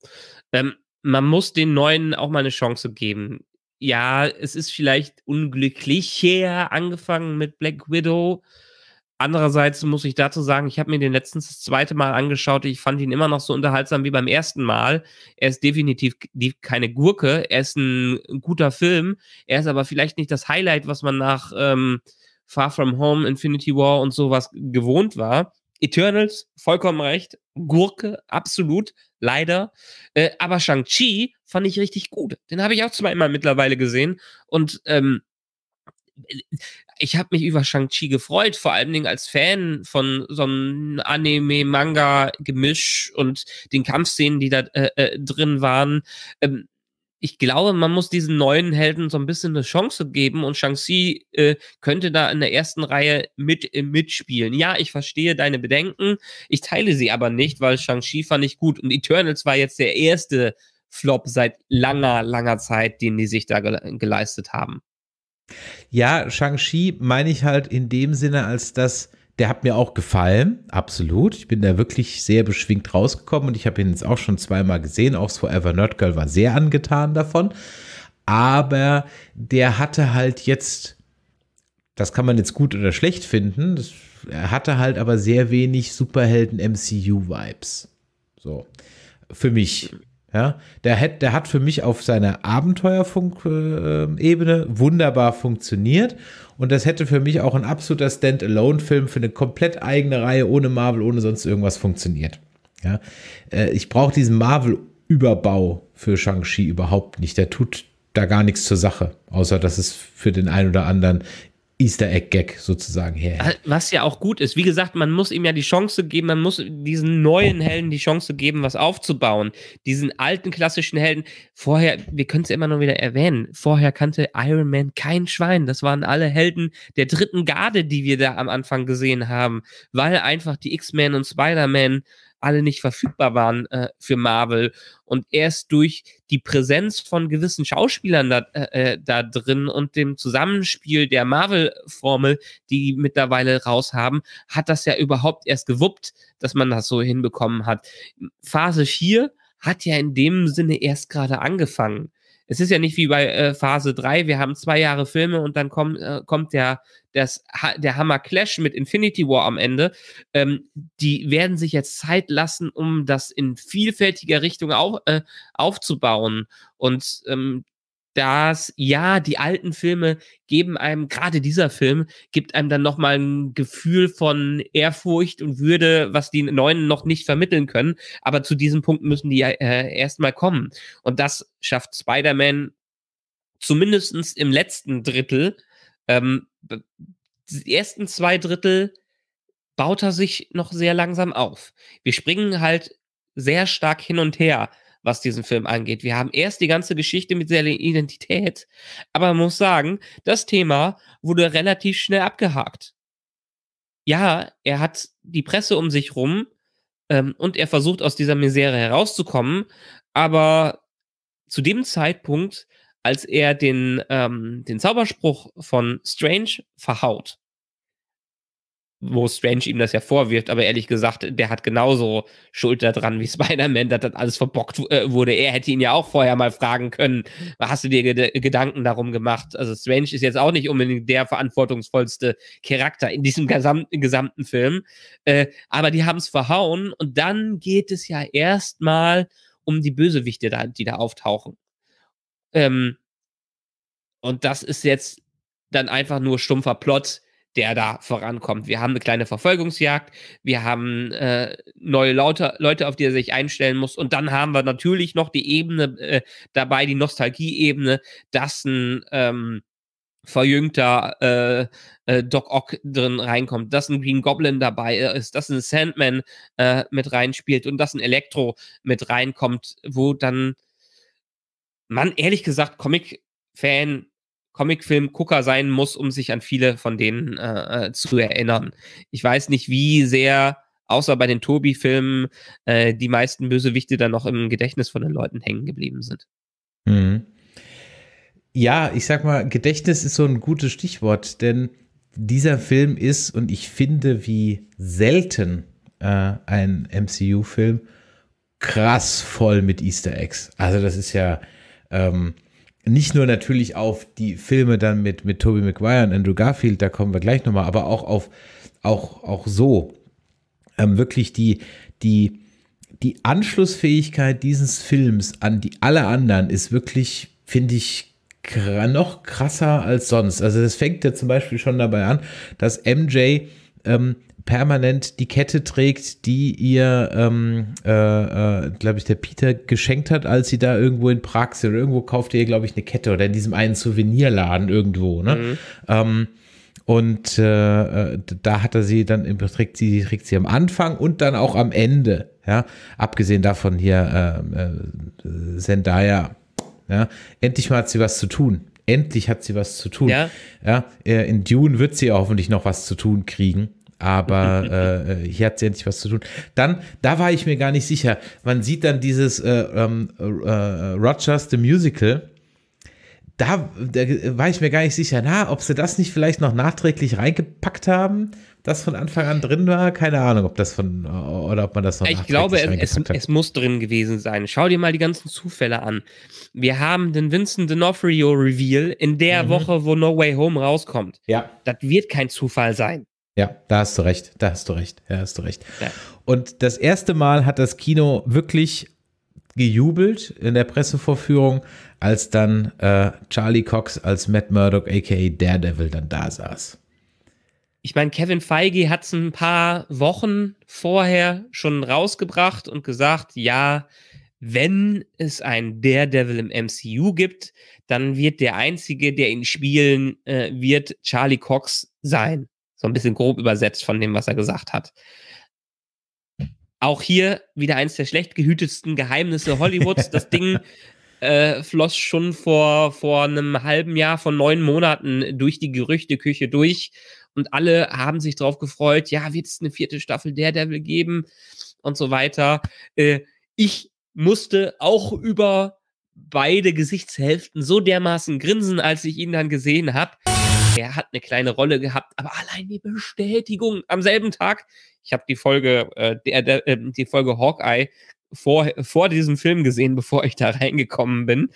Ähm, man muss den Neuen auch mal eine Chance geben. Ja, es ist vielleicht unglücklicher angefangen mit Black Widow. Andererseits muss ich dazu sagen, ich habe mir den letztens das zweite Mal angeschaut. Ich fand ihn immer noch so unterhaltsam wie beim ersten Mal. Er ist definitiv keine Gurke. Er ist ein guter Film. Er ist aber vielleicht nicht das Highlight, was man nach ähm, Far From Home, Infinity War und sowas gewohnt war. Eternals, vollkommen recht. Gurke, absolut, leider. Äh, aber Shang-Chi fand ich richtig gut. Den habe ich auch zweimal mittlerweile gesehen. Und ähm, äh, ich habe mich über Shang-Chi gefreut, vor allen Dingen als Fan von so einem Anime-Manga-Gemisch und den Kampfszenen, die da äh, äh, drin waren. Ähm, ich glaube, man muss diesen neuen Helden so ein bisschen eine Chance geben und Shang-Chi äh, könnte da in der ersten Reihe mit äh, mitspielen. Ja, ich verstehe deine Bedenken, ich teile sie aber nicht, weil Shang-Chi fand ich gut und Eternals war jetzt der erste Flop seit langer, langer Zeit, den die sich da ge geleistet haben. Ja, Shang-Chi meine ich halt in dem Sinne, als dass der hat mir auch gefallen, absolut. Ich bin da wirklich sehr beschwingt rausgekommen und ich habe ihn jetzt auch schon zweimal gesehen. Auch das Forever Nerd Girl war sehr angetan davon. Aber der hatte halt jetzt, das kann man jetzt gut oder schlecht finden, das, er hatte halt aber sehr wenig Superhelden-MCU-Vibes. So, für mich. Ja, der hat, der hat für mich auf seiner Abenteuerfunk-Ebene äh, wunderbar funktioniert und das hätte für mich auch ein absoluter Standalone-Film für eine komplett eigene Reihe ohne Marvel, ohne sonst irgendwas funktioniert. Ja, äh, ich brauche diesen Marvel-Überbau für Shang-Chi überhaupt nicht. Der tut da gar nichts zur Sache, außer dass es für den einen oder anderen Easter Egg Gag sozusagen her. Halt, was ja auch gut ist. Wie gesagt, man muss ihm ja die Chance geben, man muss diesen neuen oh. Helden die Chance geben, was aufzubauen. Diesen alten klassischen Helden. Vorher, wir können es ja immer nur wieder erwähnen, vorher kannte Iron Man kein Schwein. Das waren alle Helden der dritten Garde, die wir da am Anfang gesehen haben, weil einfach die X-Men und Spider-Man alle nicht verfügbar waren äh, für Marvel. Und erst durch die Präsenz von gewissen Schauspielern da, äh, äh, da drin und dem Zusammenspiel der Marvel-Formel, die mittlerweile raus haben, hat das ja überhaupt erst gewuppt, dass man das so hinbekommen hat. Phase 4 hat ja in dem Sinne erst gerade angefangen. Es ist ja nicht wie bei äh, Phase 3, wir haben zwei Jahre Filme und dann komm, äh, kommt der, das, der Hammer Clash mit Infinity War am Ende. Ähm, die werden sich jetzt Zeit lassen, um das in vielfältiger Richtung auf, äh, aufzubauen. Und ähm, dass ja, die alten Filme geben einem, gerade dieser Film, gibt einem dann nochmal ein Gefühl von Ehrfurcht und Würde, was die neuen noch nicht vermitteln können. Aber zu diesem Punkt müssen die ja äh, erstmal kommen. Und das schafft Spider-Man zumindest im letzten Drittel. Ähm, die ersten zwei Drittel baut er sich noch sehr langsam auf. Wir springen halt sehr stark hin und her was diesen Film angeht. Wir haben erst die ganze Geschichte mit der Identität, aber man muss sagen, das Thema wurde relativ schnell abgehakt. Ja, er hat die Presse um sich rum ähm, und er versucht aus dieser Misere herauszukommen, aber zu dem Zeitpunkt, als er den, ähm, den Zauberspruch von Strange verhaut, wo Strange ihm das ja vorwirft, aber ehrlich gesagt, der hat genauso Schuld daran wie [laughs] Spider-Man, dass das alles verbockt äh, wurde. Er hätte ihn ja auch vorher mal fragen können, hast du dir Ged Gedanken darum gemacht? Also Strange ist jetzt auch nicht unbedingt der verantwortungsvollste Charakter in diesem gesamten, gesamten Film, äh, aber die haben es verhauen und dann geht es ja erstmal um die Bösewichte, da, die da auftauchen. Ähm, und das ist jetzt dann einfach nur stumpfer Plot, der da vorankommt. Wir haben eine kleine Verfolgungsjagd, wir haben äh, neue Leute, Leute, auf die er sich einstellen muss und dann haben wir natürlich noch die Ebene äh, dabei, die Nostalgie-Ebene, dass ein ähm, verjüngter äh, äh Doc Ock drin reinkommt, dass ein Green Goblin dabei ist, dass ein Sandman äh, mit reinspielt und dass ein Elektro mit reinkommt, wo dann man ehrlich gesagt Comic-Fan Comicfilm-Gucker sein muss, um sich an viele von denen äh, äh, zu erinnern. Ich weiß nicht, wie sehr, außer bei den Tobi-Filmen, äh, die meisten Bösewichte dann noch im Gedächtnis von den Leuten hängen geblieben sind. Mhm. Ja, ich sag mal, Gedächtnis ist so ein gutes Stichwort, denn dieser Film ist, und ich finde, wie selten äh, ein MCU-Film, krass voll mit Easter Eggs. Also das ist ja, ähm, nicht nur natürlich auf die Filme dann mit, mit Tobey Maguire und Andrew Garfield, da kommen wir gleich nochmal, aber auch auf, auch, auch so, ähm, wirklich die, die, die Anschlussfähigkeit dieses Films an die alle anderen ist wirklich, finde ich, kr noch krasser als sonst. Also das fängt ja zum Beispiel schon dabei an, dass MJ ähm, permanent die Kette trägt, die ihr, ähm, äh, äh, glaube ich, der Peter geschenkt hat, als sie da irgendwo in Prag sind. Oder irgendwo kaufte ihr, glaube ich, eine Kette oder in diesem einen Souvenirladen irgendwo. Ne? Mhm. Ähm, und äh, äh da hat er sie dann im trägt sie, trägt sie am Anfang und dann auch am Ende. Ja, abgesehen davon hier äh, äh, Zendaya. Ja, endlich mal hat sie was zu tun. Endlich hat sie was zu tun. Ja. ja. Äh, in Dune wird sie hoffentlich noch was zu tun kriegen aber [laughs] äh, äh, hier hat sie ja nicht was zu tun. Dann, da war ich mir gar nicht sicher. Man sieht dann dieses äh, ähm, äh, äh, Rogers the Musical. Da, da, war ich mir gar nicht sicher, na, ob sie das nicht vielleicht noch nachträglich reingepackt haben, das von Anfang an drin war. Keine Ahnung, ob das von äh, oder ob man das noch. Ich glaube, es, es, muss drin gewesen sein. Schau dir mal die ganzen Zufälle an. Wir haben den Vincent D'Onofrio Reveal in der mhm. Woche, wo No Way Home rauskommt. Ja. Das wird kein Zufall sein. Ja, da hast du recht, da hast du recht, da hast du recht. Ja. Und das erste Mal hat das Kino wirklich gejubelt in der Pressevorführung, als dann äh, Charlie Cox als Matt Murdock aka Daredevil dann da saß. Ich meine, Kevin Feige hat es ein paar Wochen vorher schon rausgebracht und gesagt, ja, wenn es einen Daredevil im MCU gibt, dann wird der Einzige, der ihn spielen äh, wird, Charlie Cox sein. So ein bisschen grob übersetzt von dem, was er gesagt hat. Auch hier wieder eins der schlecht gehütetsten Geheimnisse Hollywoods. Das [laughs] Ding äh, floss schon vor, vor einem halben Jahr, vor neun Monaten durch die Gerüchteküche durch. Und alle haben sich drauf gefreut, ja, wird es eine vierte Staffel Daredevil geben und so weiter. Äh, ich musste auch über beide Gesichtshälften so dermaßen grinsen, als ich ihn dann gesehen habe er hat eine kleine Rolle gehabt, aber allein die Bestätigung am selben Tag. Ich habe die Folge, äh, der, der, ähm, die Folge Hawkeye vor, vor diesem Film gesehen, bevor ich da reingekommen bin.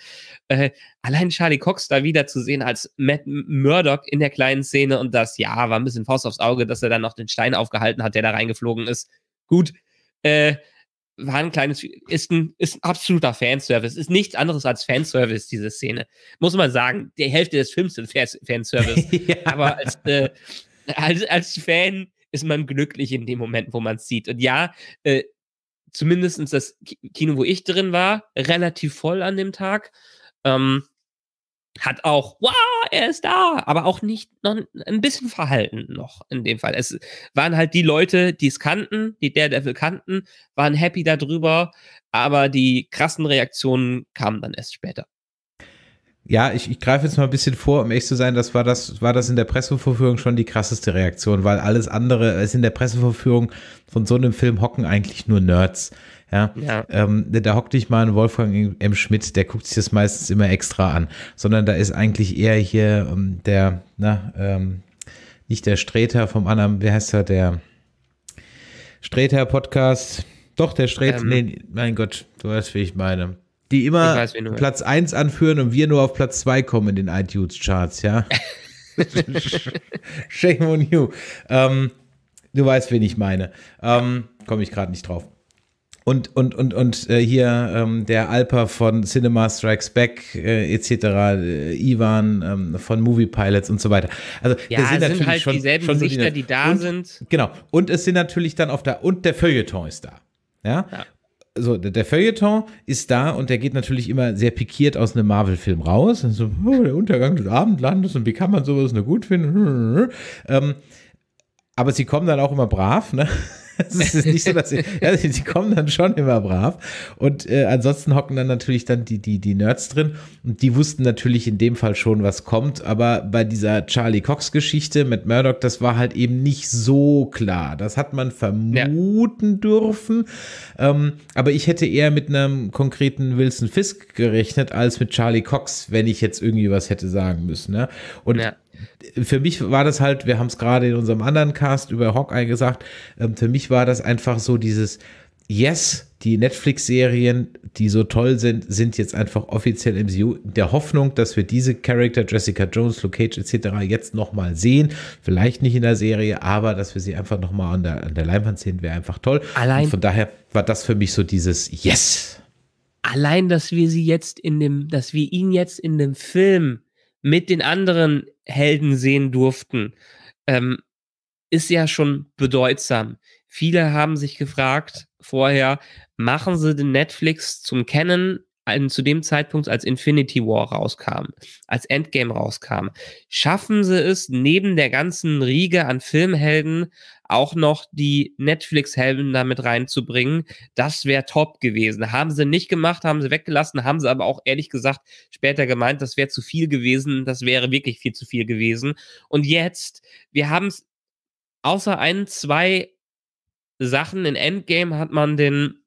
Äh, allein Charlie Cox da wieder zu sehen als Matt Murdock in der kleinen Szene und das, ja, war ein bisschen Faust aufs Auge, dass er dann noch den Stein aufgehalten hat, der da reingeflogen ist. Gut. Äh, war ein kleines, ist ein, ist ein absoluter Fanservice. Ist nichts anderes als Fanservice, diese Szene. Muss man sagen, die Hälfte des Films ist Fanservice. [laughs] ja. Aber als, äh, als, als Fan ist man glücklich in dem Moment, wo man es sieht. Und ja, äh, zumindest das Kino, wo ich drin war, relativ voll an dem Tag. Ähm, hat auch, wow, er ist da, aber auch nicht, noch ein bisschen verhalten noch in dem Fall. Es waren halt die Leute, die es kannten, die Daredevil kannten, waren happy darüber, aber die krassen Reaktionen kamen dann erst später. Ja, ich, ich greife jetzt mal ein bisschen vor, um echt zu sein, das war das, war das in der Presseverführung schon die krasseste Reaktion, weil alles andere ist in der Presseverführung von so einem Film hocken eigentlich nur Nerds. Ja, ja. Ähm, da hockt nicht mal ein Wolfgang M. Schmidt, der guckt sich das meistens immer extra an, sondern da ist eigentlich eher hier ähm, der, na, ähm, nicht der Streter vom anderen, wie heißt er, der Streter Podcast. Doch, der Streter, ähm. nee, mein Gott, du weißt, wie ich meine die immer weiß, Platz 1 anführen und wir nur auf Platz 2 kommen in den iTunes-Charts, ja? [laughs] Shame on you. Ähm, du weißt, wen ich meine. Ähm, Komme ich gerade nicht drauf und, und, und, und äh, hier ähm, der Alper von Cinema Strikes Back äh, etc., äh, Ivan ähm, von Movie Pilots und so weiter. Also ja, das sind, sind halt natürlich halt schon, dieselben schon Gesichter, die da und, sind. Genau. Und es sind natürlich dann auf der, und der Feuilleton ist da. Ja. ja. So, der, der Feuilleton ist da und der geht natürlich immer sehr pikiert aus einem Marvel-Film raus. Und so, oh, der Untergang des Abendlandes und wie kann man sowas nur gut finden? Ähm, aber sie kommen dann auch immer brav, ne? [laughs] es ist nicht so, dass sie, ja, die kommen dann schon immer brav. Und äh, ansonsten hocken dann natürlich dann die, die, die Nerds drin. Und die wussten natürlich in dem Fall schon, was kommt. Aber bei dieser Charlie Cox-Geschichte mit Murdoch, das war halt eben nicht so klar. Das hat man vermuten ja. dürfen. Ähm, aber ich hätte eher mit einem konkreten Wilson Fisk gerechnet, als mit Charlie Cox, wenn ich jetzt irgendwie was hätte sagen müssen. Ne? Und ja für mich war das halt, wir haben es gerade in unserem anderen Cast über Hawkeye gesagt, ähm, für mich war das einfach so dieses Yes, die Netflix-Serien, die so toll sind, sind jetzt einfach offiziell MCU. Der Hoffnung, dass wir diese Charakter, Jessica Jones, Luke Cage etc. jetzt nochmal sehen. Vielleicht nicht in der Serie, aber dass wir sie einfach nochmal an der, an der Leinwand sehen, wäre einfach toll. Allein. Und von daher war das für mich so dieses Yes. Allein, dass wir sie jetzt in dem, dass wir ihn jetzt in dem Film mit den anderen Helden sehen durften, ähm, ist ja schon bedeutsam. Viele haben sich gefragt vorher, machen sie den Netflix zum Kennen ein, zu dem Zeitpunkt, als Infinity War rauskam, als Endgame rauskam, schaffen sie es, neben der ganzen Riege an Filmhelden auch noch die Netflix-Helden damit reinzubringen. Das wäre top gewesen. Haben sie nicht gemacht, haben sie weggelassen, haben sie aber auch ehrlich gesagt später gemeint, das wäre zu viel gewesen, das wäre wirklich viel zu viel gewesen. Und jetzt, wir haben es außer ein, zwei Sachen in Endgame hat man den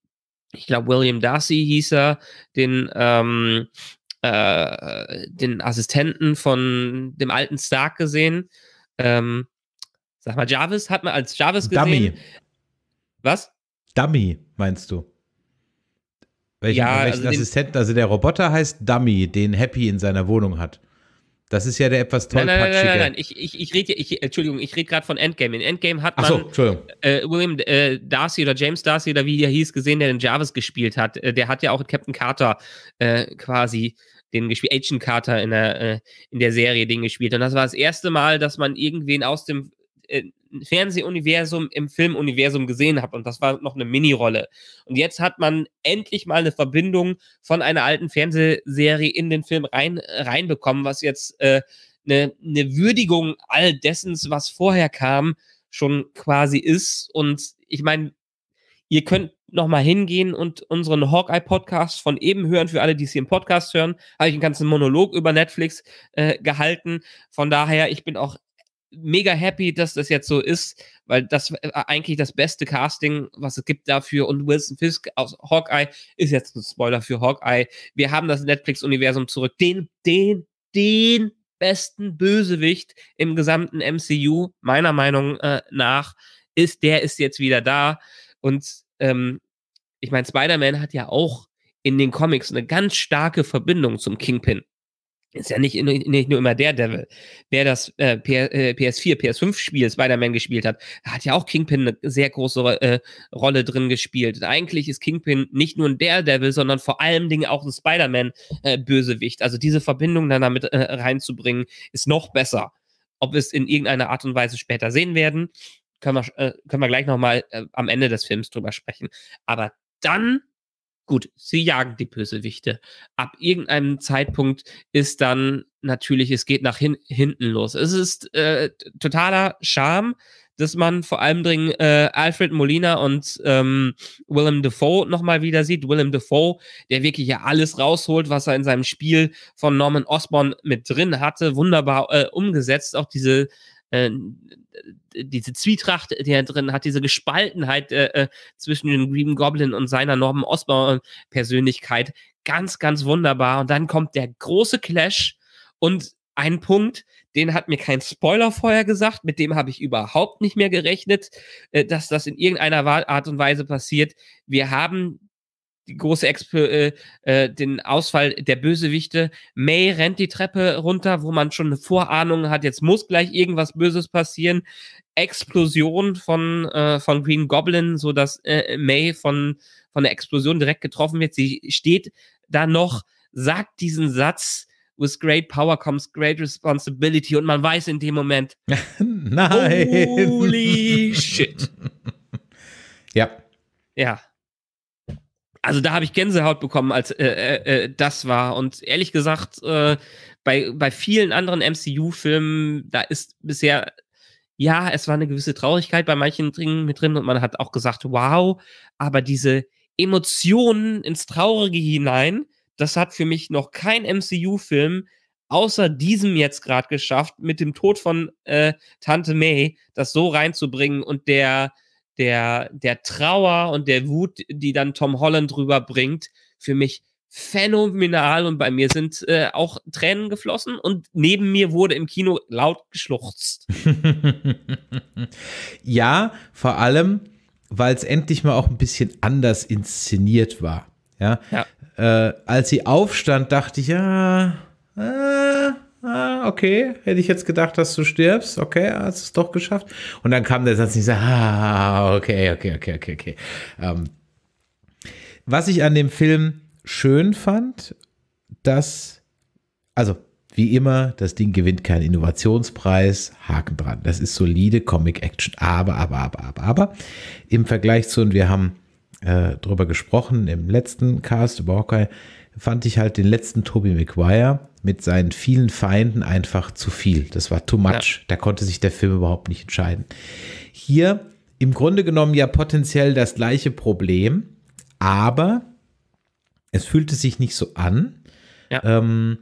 ich glaube, William Darcy hieß er, den, ähm, äh, den Assistenten von dem alten Stark gesehen. Ähm, sag mal, Jarvis hat man als Jarvis gesehen. Dummy. Was? Dummy, meinst du? Welchen, ja, welchen also Assistenten? also der Roboter heißt Dummy, den Happy in seiner Wohnung hat. Das ist ja der etwas tollpatschige. Nein, nein, nein, nein, nein. Ich, ich, ich rede, ich, Entschuldigung, ich rede gerade von Endgame. In Endgame hat man so, äh, William äh, Darcy oder James Darcy oder wie er hieß, gesehen, der den Jarvis gespielt hat. Äh, der hat ja auch Captain Carter äh, quasi den gespielt, Agent Carter in der, äh, in der Serie den gespielt. Und das war das erste Mal, dass man irgendwen aus dem äh, Fernsehuniversum im Filmuniversum gesehen habe. Und das war noch eine Mini-Rolle. Und jetzt hat man endlich mal eine Verbindung von einer alten Fernsehserie in den Film rein, äh, reinbekommen, was jetzt äh, eine, eine Würdigung all dessen, was vorher kam, schon quasi ist. Und ich meine, ihr könnt noch mal hingehen und unseren Hawkeye-Podcast von eben hören, für alle, die es hier im Podcast hören. Habe ich einen ganzen Monolog über Netflix äh, gehalten. Von daher, ich bin auch mega happy, dass das jetzt so ist, weil das äh, eigentlich das beste Casting, was es gibt dafür. Und Wilson Fisk aus Hawkeye ist jetzt ein Spoiler für Hawkeye. Wir haben das Netflix-Universum zurück. Den, den, den besten Bösewicht im gesamten MCU, meiner Meinung äh, nach, ist der ist jetzt wieder da. Und ähm, ich meine, Spider-Man hat ja auch in den Comics eine ganz starke Verbindung zum Kingpin ist ja äh, nicht, nicht nur immer der Devil. Wer das äh, PS4, äh, PS5-Spiel Spider-Man gespielt hat, hat ja auch Kingpin eine sehr große äh, Rolle drin gespielt. Eigentlich ist Kingpin nicht nur ein Daredevil, sondern vor allen Dingen auch ein Spider-Man-Bösewicht. Äh, also diese Verbindung dann damit äh, reinzubringen, ist noch besser. Ob wir es in irgendeiner Art und Weise später sehen werden, können wir, können wir gleich nochmal äh, am Ende des Films drüber sprechen. Aber dann Gut, sie jagen die Bösewichte. Ab irgendeinem Zeitpunkt ist dann natürlich, es geht nach hin, hinten los. Es ist äh, totaler Charme, dass man vor allem dringend äh, Alfred Molina und ähm, Willem Dafoe nochmal wieder sieht. Willem Dafoe, der wirklich ja alles rausholt, was er in seinem Spiel von Norman Osborn mit drin hatte, wunderbar äh, umgesetzt. Auch diese äh, äh, diese Zwietracht, die er drin hat, diese Gespaltenheit äh, äh, zwischen dem Green Goblin und seiner Norman Osborn Persönlichkeit, ganz, ganz wunderbar. Und dann kommt der große Clash und ein Punkt, den hat mir kein Spoiler vorher gesagt, mit dem habe ich überhaupt nicht mehr gerechnet, äh, dass das in irgendeiner Art und Weise passiert. Wir haben die große Exp äh, äh, den Ausfall der Bösewichte. May rennt die Treppe runter, wo man schon eine Vorahnung hat, jetzt muss gleich irgendwas Böses passieren. Explosion von, äh, von Green Goblin, so dass äh, May von, von der Explosion direkt getroffen wird. Sie steht da noch, sagt diesen Satz, with great power comes great responsibility. Und man weiß in dem Moment, [laughs] nein. Holy shit. [laughs] Ja. Ja also da habe ich Gänsehaut bekommen, als äh, äh, äh, das war. Und ehrlich gesagt, äh, bei, bei vielen anderen MCU-Filmen, da ist bisher, ja, es war eine gewisse Traurigkeit bei manchen Dingen mit drin und man hat auch gesagt, wow, aber diese Emotionen ins Traurige hinein, das hat für mich noch kein MCU-Film außer diesem jetzt gerade geschafft, mit dem Tod von äh, Tante May das so reinzubringen und der der, der Trauer und der Wut, die dann Tom Holland rüberbringt, für mich phänomenal und bei mir sind äh, auch Tränen geflossen und neben mir wurde im Kino laut geschluchzt. [laughs] ja, vor allem, weil es endlich mal auch ein bisschen anders inszeniert war. Ja. ja. Äh, als sie aufstand, dachte ich, ja, ah, ah, okay, hätte ich jetzt gedacht, dass du stirbst, okay, hast es doch geschafft. Und dann kam der Satz ich so, ah, okay, okay, okay, okay, okay. Ähm, was ich an dem Film schön fand, dass, also wie immer, das Ding gewinnt keinen Innovationspreis, Haken dran. Das ist solide Comic-Action, aber, aber, aber, aber, aber. Im Vergleich zu, und wir haben äh, drüber gesprochen im letzten Cast über Hawkeye, fand ich halt den letzten Toby Maguire mit seinen vielen Feinden einfach zu viel. Das war too much. Ja. Da konnte sich der Film überhaupt nicht entscheiden. Hier im Grunde genommen ja potenziell das gleiche Problem, aber es fühlte sich nicht so an. Ja. Ähm,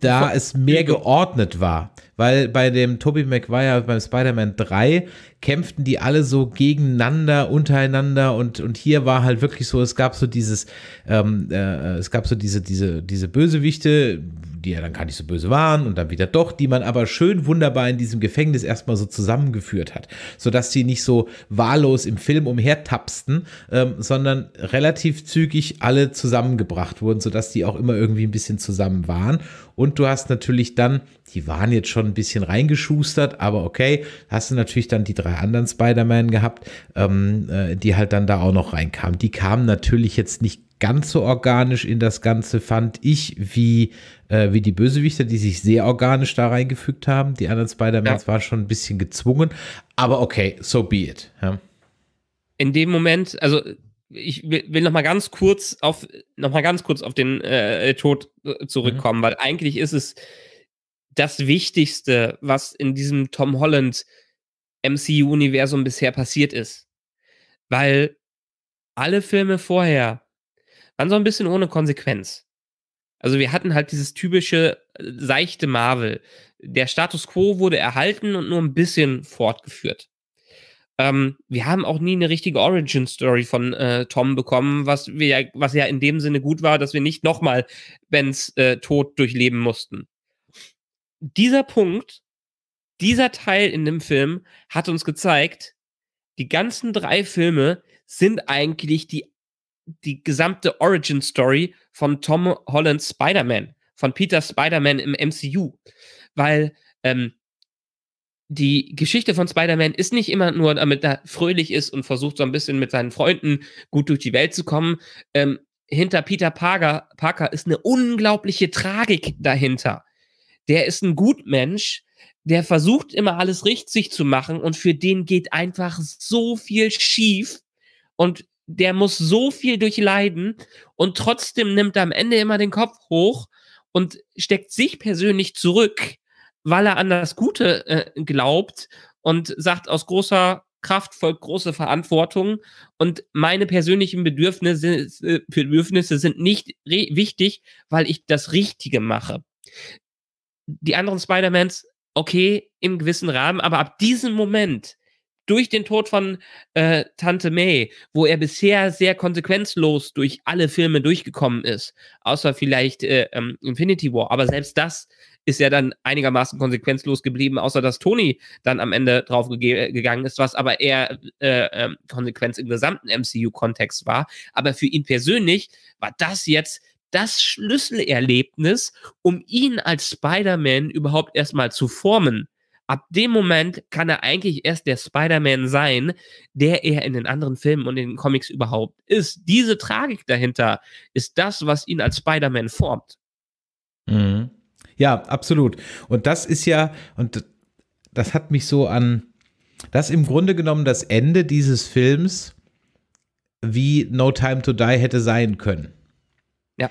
da es mehr geordnet war weil bei dem Tobey Maguire, beim Spider-Man 3, kämpften die alle so gegeneinander, untereinander und, und hier war halt wirklich so, es gab so dieses, ähm, äh, äh es gab so diese, diese, diese Bösewichte, die ja dann gar nicht so böse waren und dann wieder doch, die man aber schön wunderbar in diesem Gefängnis erstmal so zusammengeführt hat, sodass die nicht so wahllos im Film umhertapsten, ähm, sondern relativ zügig alle zusammengebracht wurden, sodass die auch immer irgendwie ein bisschen zusammen waren. Und du hast natürlich dann, die waren jetzt schon ein bisschen reingeschustert, aber okay, hast du natürlich dann die drei anderen Spider-Man gehabt, ähm, äh, die halt dann da auch noch reinkamen. Die kamen natürlich jetzt nicht ganz so organisch in das Ganze, fand ich, wie, äh, wie die Bösewichter, die sich sehr organisch da reingefügt haben. Die anderen Spider-Mans ja. waren schon ein bisschen gezwungen, aber okay, so be it. Ja. In dem Moment, also ich will noch mal ganz kurz auf noch mal ganz kurz auf den äh, äh Tod äh, zurückkommen, mhm. weil eigentlich ist es das Wichtigste, was in diesem Tom Holland MCU Universum bisher passiert ist, weil alle Filme vorher dann so ein bisschen ohne Konsequenz. Also wir hatten halt dieses typische äh, seichte Marvel. Der Status quo wurde erhalten und nur ein bisschen fortgeführt. Ähm, wir haben auch nie eine richtige Origin-Story von äh, Tom bekommen, was, wir, was ja in dem Sinne gut war, dass wir nicht nochmal Bens äh, Tod durchleben mussten. Dieser Punkt, dieser Teil in dem Film hat uns gezeigt, die ganzen drei Filme sind eigentlich die die gesamte Origin Story von Tom Hollands Spider-Man, von Peter Spider-Man im MCU. Weil ähm, die Geschichte von Spider-Man ist nicht immer nur, damit er fröhlich ist und versucht so ein bisschen mit seinen Freunden gut durch die Welt zu kommen. Ähm, hinter Peter Parker, Parker ist eine unglaubliche Tragik dahinter. Der ist ein gut Mensch, der versucht immer alles richtig zu machen und für den geht einfach so viel schief. Und der muss so viel durchleiden und trotzdem nimmt er am Ende immer den Kopf hoch und steckt sich persönlich zurück, weil er an das Gute äh, glaubt und sagt, aus großer Kraft folgt große Verantwortung und meine persönlichen Bedürfnisse, äh, Bedürfnisse sind nicht wichtig, weil ich das Richtige mache. Die anderen Spider-Mans, okay, im gewissen Rahmen, aber ab diesem Moment durch den Tod von äh, Tante May, wo er bisher sehr konsequenzlos durch alle Filme durchgekommen ist, außer vielleicht äh, ähm, Infinity War. Aber selbst das ist ja dann einigermaßen konsequenzlos geblieben, außer dass Tony dann am Ende drauf gegangen ist, was aber eher äh, ähm, Konsequenz im gesamten MCU-Kontext war. Aber für ihn persönlich war das jetzt das Schlüsselerlebnis, um ihn als Spider-Man überhaupt erstmal zu formen ab dem Moment kann er eigentlich erst der Spider-Man sein, der er in den anderen Filmen und den Comics überhaupt ist. Diese Tragik dahinter ist das, was ihn als Spider-Man formt. Mhm. Ja, absolut. Und das ist ja, und das hat mich so an, das im Grunde genommen das Ende dieses Films wie No Time to Die hätte sein können. Ja.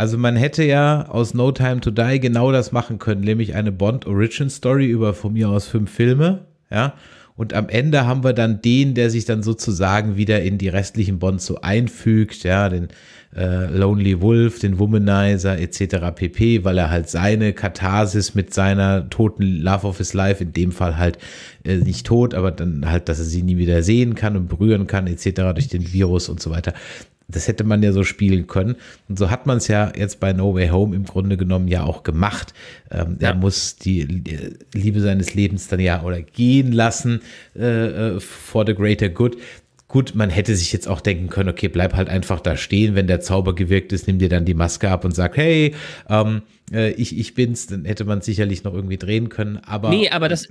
Also man hätte ja aus No Time to Die genau das machen können, nämlich eine Bond Origin Story über von mir aus fünf Filme, ja. Und am Ende haben wir dann den, der sich dann sozusagen wieder in die restlichen Bonds so einfügt, ja, den äh, Lonely Wolf, den Womanizer etc. pp, weil er halt seine Katharsis mit seiner toten Love of His Life, in dem Fall halt äh, nicht tot, aber dann halt, dass er sie nie wieder sehen kann und berühren kann etc. durch den Virus und so weiter das hätte man ja so spielen können. Und so hat man es ja jetzt bei No Way Home im Grunde genommen ja auch gemacht. Ähm, ja. Er muss die Liebe seines Lebens dann ja oder gehen lassen äh, for äh, the greater good. Gut, man hätte sich jetzt auch denken können, okay, bleib halt einfach da stehen, wenn der Zauber gewirkt ist, nimm dir dann die Maske ab und sag, hey, ähm, äh, ich, ich bin's, dann hätte man sicherlich noch irgendwie drehen können, aber. Nee, aber das.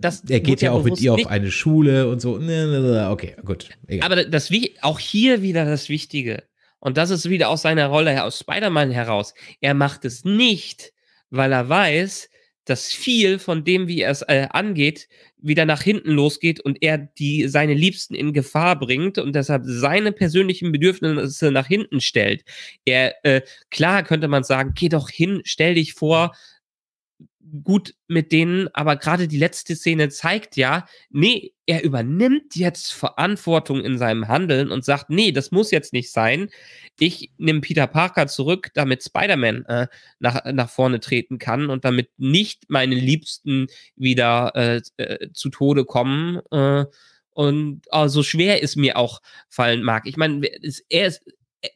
das er geht ja, auch mit ihr auf eine Schule und so. Okay, gut. Egal. Aber das, auch hier wieder das Wichtige. Und das ist wieder aus seiner Rolle aus Spider-Man heraus. Er macht es nicht, weil er weiß, dass viel von dem, wie er es äh, angeht, wieder nach hinten losgeht und er die seine Liebsten in Gefahr bringt und deshalb seine persönlichen Bedürfnisse nach hinten stellt. Er äh, klar könnte man sagen, geh doch hin, stell dich vor, gut mit denen, aber gerade die letzte Szene zeigt ja, nee, er übernimmt jetzt Verantwortung in seinem Handeln und sagt, nee, das muss jetzt nicht sein. Ich nehme Peter Parker zurück, damit Spider-Man äh, nach, nach vorne treten kann und damit nicht meine Liebsten wieder äh, äh, zu Tode kommen. Äh, und oh, so schwer es mir auch fallen mag. Ich meine, äh,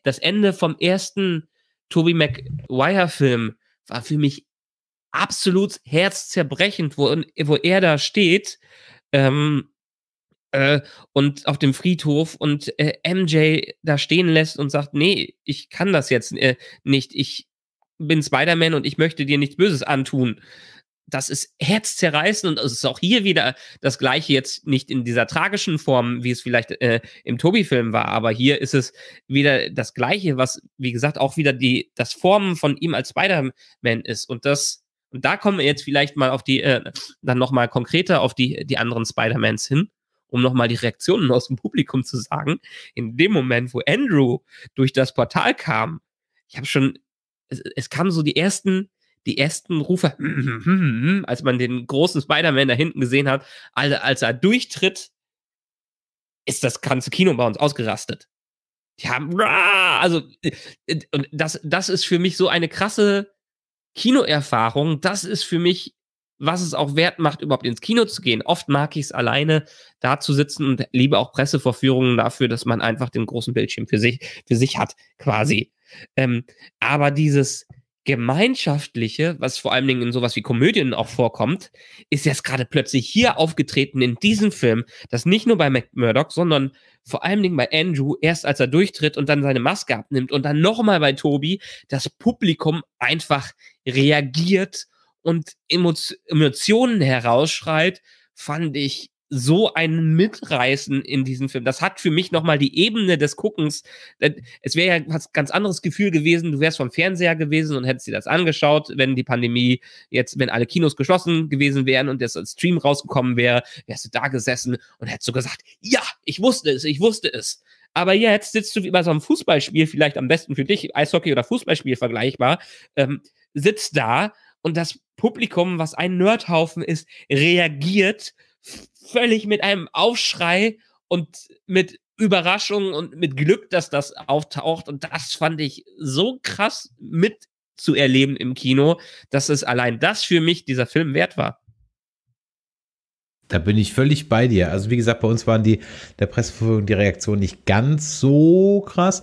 das Ende vom ersten Tobey Maguire-Film war für mich absolut herzzerbrechend, wo, wo er da steht. Ähm, äh, und auf dem Friedhof und äh, MJ da stehen lässt und sagt, nee, ich kann das jetzt äh, nicht. Ich bin Spider-Man und ich möchte dir nichts Böses antun. Das ist herzzerreißend und es ist auch hier wieder das Gleiche jetzt nicht in dieser tragischen Form, wie es vielleicht äh, im Tobi-Film war, aber hier ist es wieder das Gleiche, was, wie gesagt, auch wieder die, das Formen von ihm als Spider-Man ist und das und da kommen wir jetzt vielleicht mal auf die, äh, dann nochmal konkreter auf die, die anderen Spider-Mans hin, um nochmal die Reaktionen aus dem Publikum zu sagen. In dem Moment, wo Andrew durch das Portal kam, ich habe schon, es, es kamen so die ersten, die ersten Rufe, hm, hm, hm, als man den großen Spider-Man da hinten gesehen hat, als, als er durchtritt, ist das ganze Kino bei uns ausgerastet. Die haben, also, äh, und das, das ist für mich so eine krasse Kinoerfahrung, das ist für mich, was es auch wert macht, überhaupt ins Kino zu gehen. Oft mag ich es alleine da zu sitzen und liebe auch Pressevorführungen dafür, dass man einfach den großen Bildschirm für sich, für sich hat, quasi. Ähm, aber dieses, Gemeinschaftliche, was vor allen Dingen in sowas wie Komödien auch vorkommt, ist jetzt gerade plötzlich hier aufgetreten in diesem Film, dass nicht nur bei McMurdoch, sondern vor allen Dingen bei Andrew, erst als er durchtritt und dann seine Maske abnimmt und dann nochmal bei Tobi, das Publikum einfach reagiert und Emotionen herausschreit, fand ich so ein Mitreißen in diesen Film. Das hat für mich nochmal die Ebene des Guckens. Äh, es wäre ja was ganz anderes Gefühl gewesen. Du wärst vom Fernseher gewesen und hättest dir das angeschaut, wenn die Pandemie jetzt, wenn alle Kinos geschlossen gewesen wären und das als Stream rausgekommen wäre, wärst du da gesessen und hättest du gesagt, ja, ich wusste es, ich wusste es. Aber jetzt sitzt du wie bei so einem Fußballspiel, vielleicht am besten für dich, Eishockey oder Fußballspiel vergleichbar, ähm, sitzt da und das Publikum, was ein Nerdhaufen ist, reagiert völlig mit einem Aufschrei und mit Überraschung und mit Glück, dass das auftaucht. Und das fand ich so krass mitzuerleben im Kino, dass es allein das für mich dieser Film wert war. Da bin ich völlig bei dir. Also wie gesagt, bei uns waren die der Presseverfügung die Reaktion nicht ganz so krass,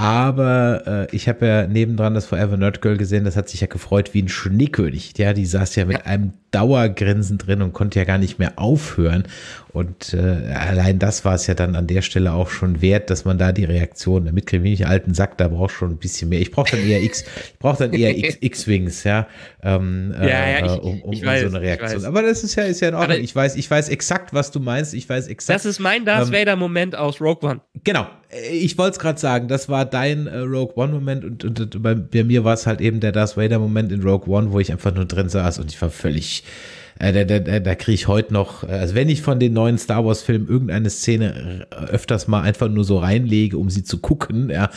aber äh, ich habe ja nebendran das Forever Nerd Girl gesehen, das hat sich ja gefreut wie ein Schneekönig. Ja, die saß ja mit einem Dauergrinsen drin und konnte ja gar nicht mehr aufhören. Und äh, allein das war es ja dann an der Stelle auch schon wert, dass man da die Reaktion, damit kriege ich einen alten Sack, da brauche ich schon ein bisschen mehr. Ich brauche dann eher X, ich brauche dann eher [laughs] X-Wings, ja, ähm, ja, ja äh, ich, um, um, ich weiß, um, so eine Reaktion. Aber das ist ja, ist ja in Ordnung. Aber ich weiß, ich weiß exakt, was du meinst. Ich weiß exakt. Das ist mein Darth ähm, Vader-Moment aus Rogue One. Genau. Ich wollte es gerade sagen, das war dein äh, Rogue One-Moment und, und, und, bei, bei mir war es halt eben der Darth Vader-Moment in Rogue One, wo ich einfach nur drin saß und ich war völlig äh, da, da, da kriege ich heute noch, äh, also wenn ich von den neuen Star Wars-Filmen irgendeine Szene äh, öfters mal einfach nur so reinlege, um sie zu gucken, ja,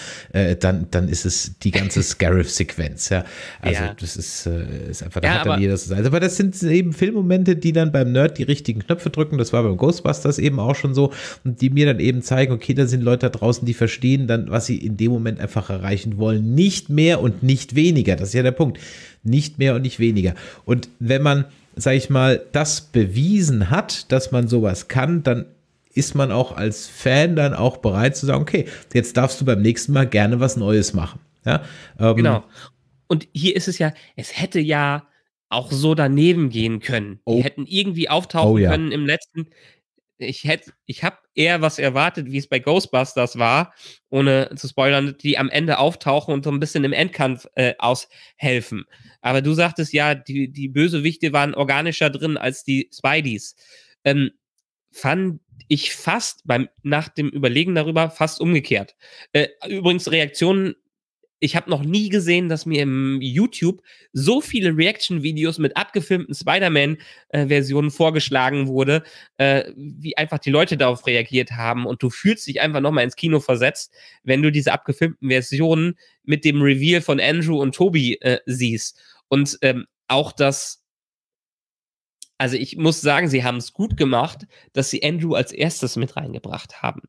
dann, dann ist es die ganze [laughs] Scarif-Sequenz, ja. Also ja. das ist, ist einfach, da ja, hat dann jeder so also, Aber das sind eben Filmmomente, die dann beim Nerd die richtigen Knöpfe drücken. Das war beim Ghostbusters eben auch schon so. Und die mir dann eben zeigen, okay, da sind Leute da draußen, die verstehen dann, was sie in dem Moment einfach erreichen wollen. Nicht mehr und nicht weniger. Das ist ja der Punkt. Nicht mehr und nicht weniger. Und wenn man sage ich mal, das bewiesen hat, dass man sowas kann, dann ist man auch als Fan dann auch bereit zu sagen, okay, jetzt darfst du beim nächsten Mal gerne was Neues machen. Ja, ähm, genau. Und hier ist es ja, es hätte ja auch so daneben gehen können. Oh. Die hätten irgendwie auftauchen oh, ja. können im letzten. Ich hätte, ich habe eher was erwartet, wie es bei Ghostbusters war, ohne zu spoilern, die am Ende auftauchen und so ein bisschen im Endkampf äh, aushelfen. Aber du sagtest ja, die, die Bösewichte waren organischer drin als die Spideys. Ähm, fand ich fast beim, nach dem Überlegen darüber fast umgekehrt. Äh, übrigens Reaktionen ich habe noch nie gesehen, dass mir im YouTube so viele Reaction-Videos mit abgefilmten Spider-Man-Versionen äh, vorgeschlagen wurde, äh, wie einfach die Leute darauf reagiert haben. Und du fühlst dich einfach nochmal ins Kino versetzt, wenn du diese abgefilmten Versionen mit dem Reveal von Andrew und Toby äh, siehst. Und ähm, auch das also ich muss sagen, sie haben es gut gemacht, dass sie Andrew als erstes mit reingebracht haben.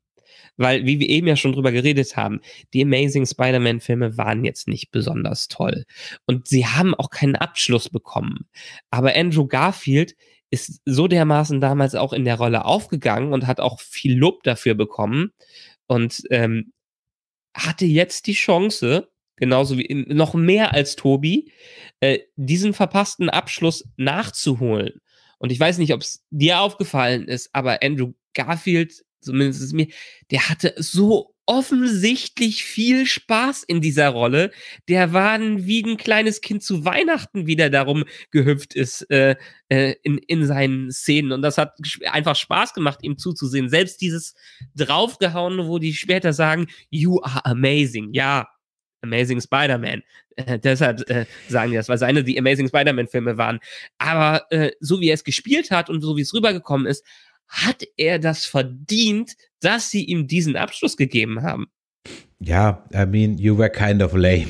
Weil, wie wir eben ja schon drüber geredet haben, die Amazing Spider-Man-Filme waren jetzt nicht besonders toll. Und sie haben auch keinen Abschluss bekommen. Aber Andrew Garfield ist so dermaßen damals auch in der Rolle aufgegangen und hat auch viel Lob dafür bekommen. Und ähm, hatte jetzt die Chance, genauso wie noch mehr als Tobi, äh, diesen verpassten Abschluss nachzuholen. Und ich weiß nicht, ob es dir aufgefallen ist, aber Andrew Garfield zumindest ist mir, der hatte so offensichtlich viel Spaß in dieser Rolle. Der war wie ein kleines Kind zu Weihnachten wieder darum gehüpft ist äh, äh, in, in seinen Szenen. Und das hat einfach Spaß gemacht, ihm zuzusehen. Selbst dieses draufgehauen, wo die später sagen, You are amazing. Ja, Amazing Spider-Man. Äh, deshalb äh, sagen die das, weil seine die Amazing Spider-Man-Filme waren. Aber äh, so wie er es gespielt hat und so wie es rübergekommen ist, hat er das verdient, dass sie ihm diesen Abschluss gegeben haben. Ja, I mean, you were kind of lame.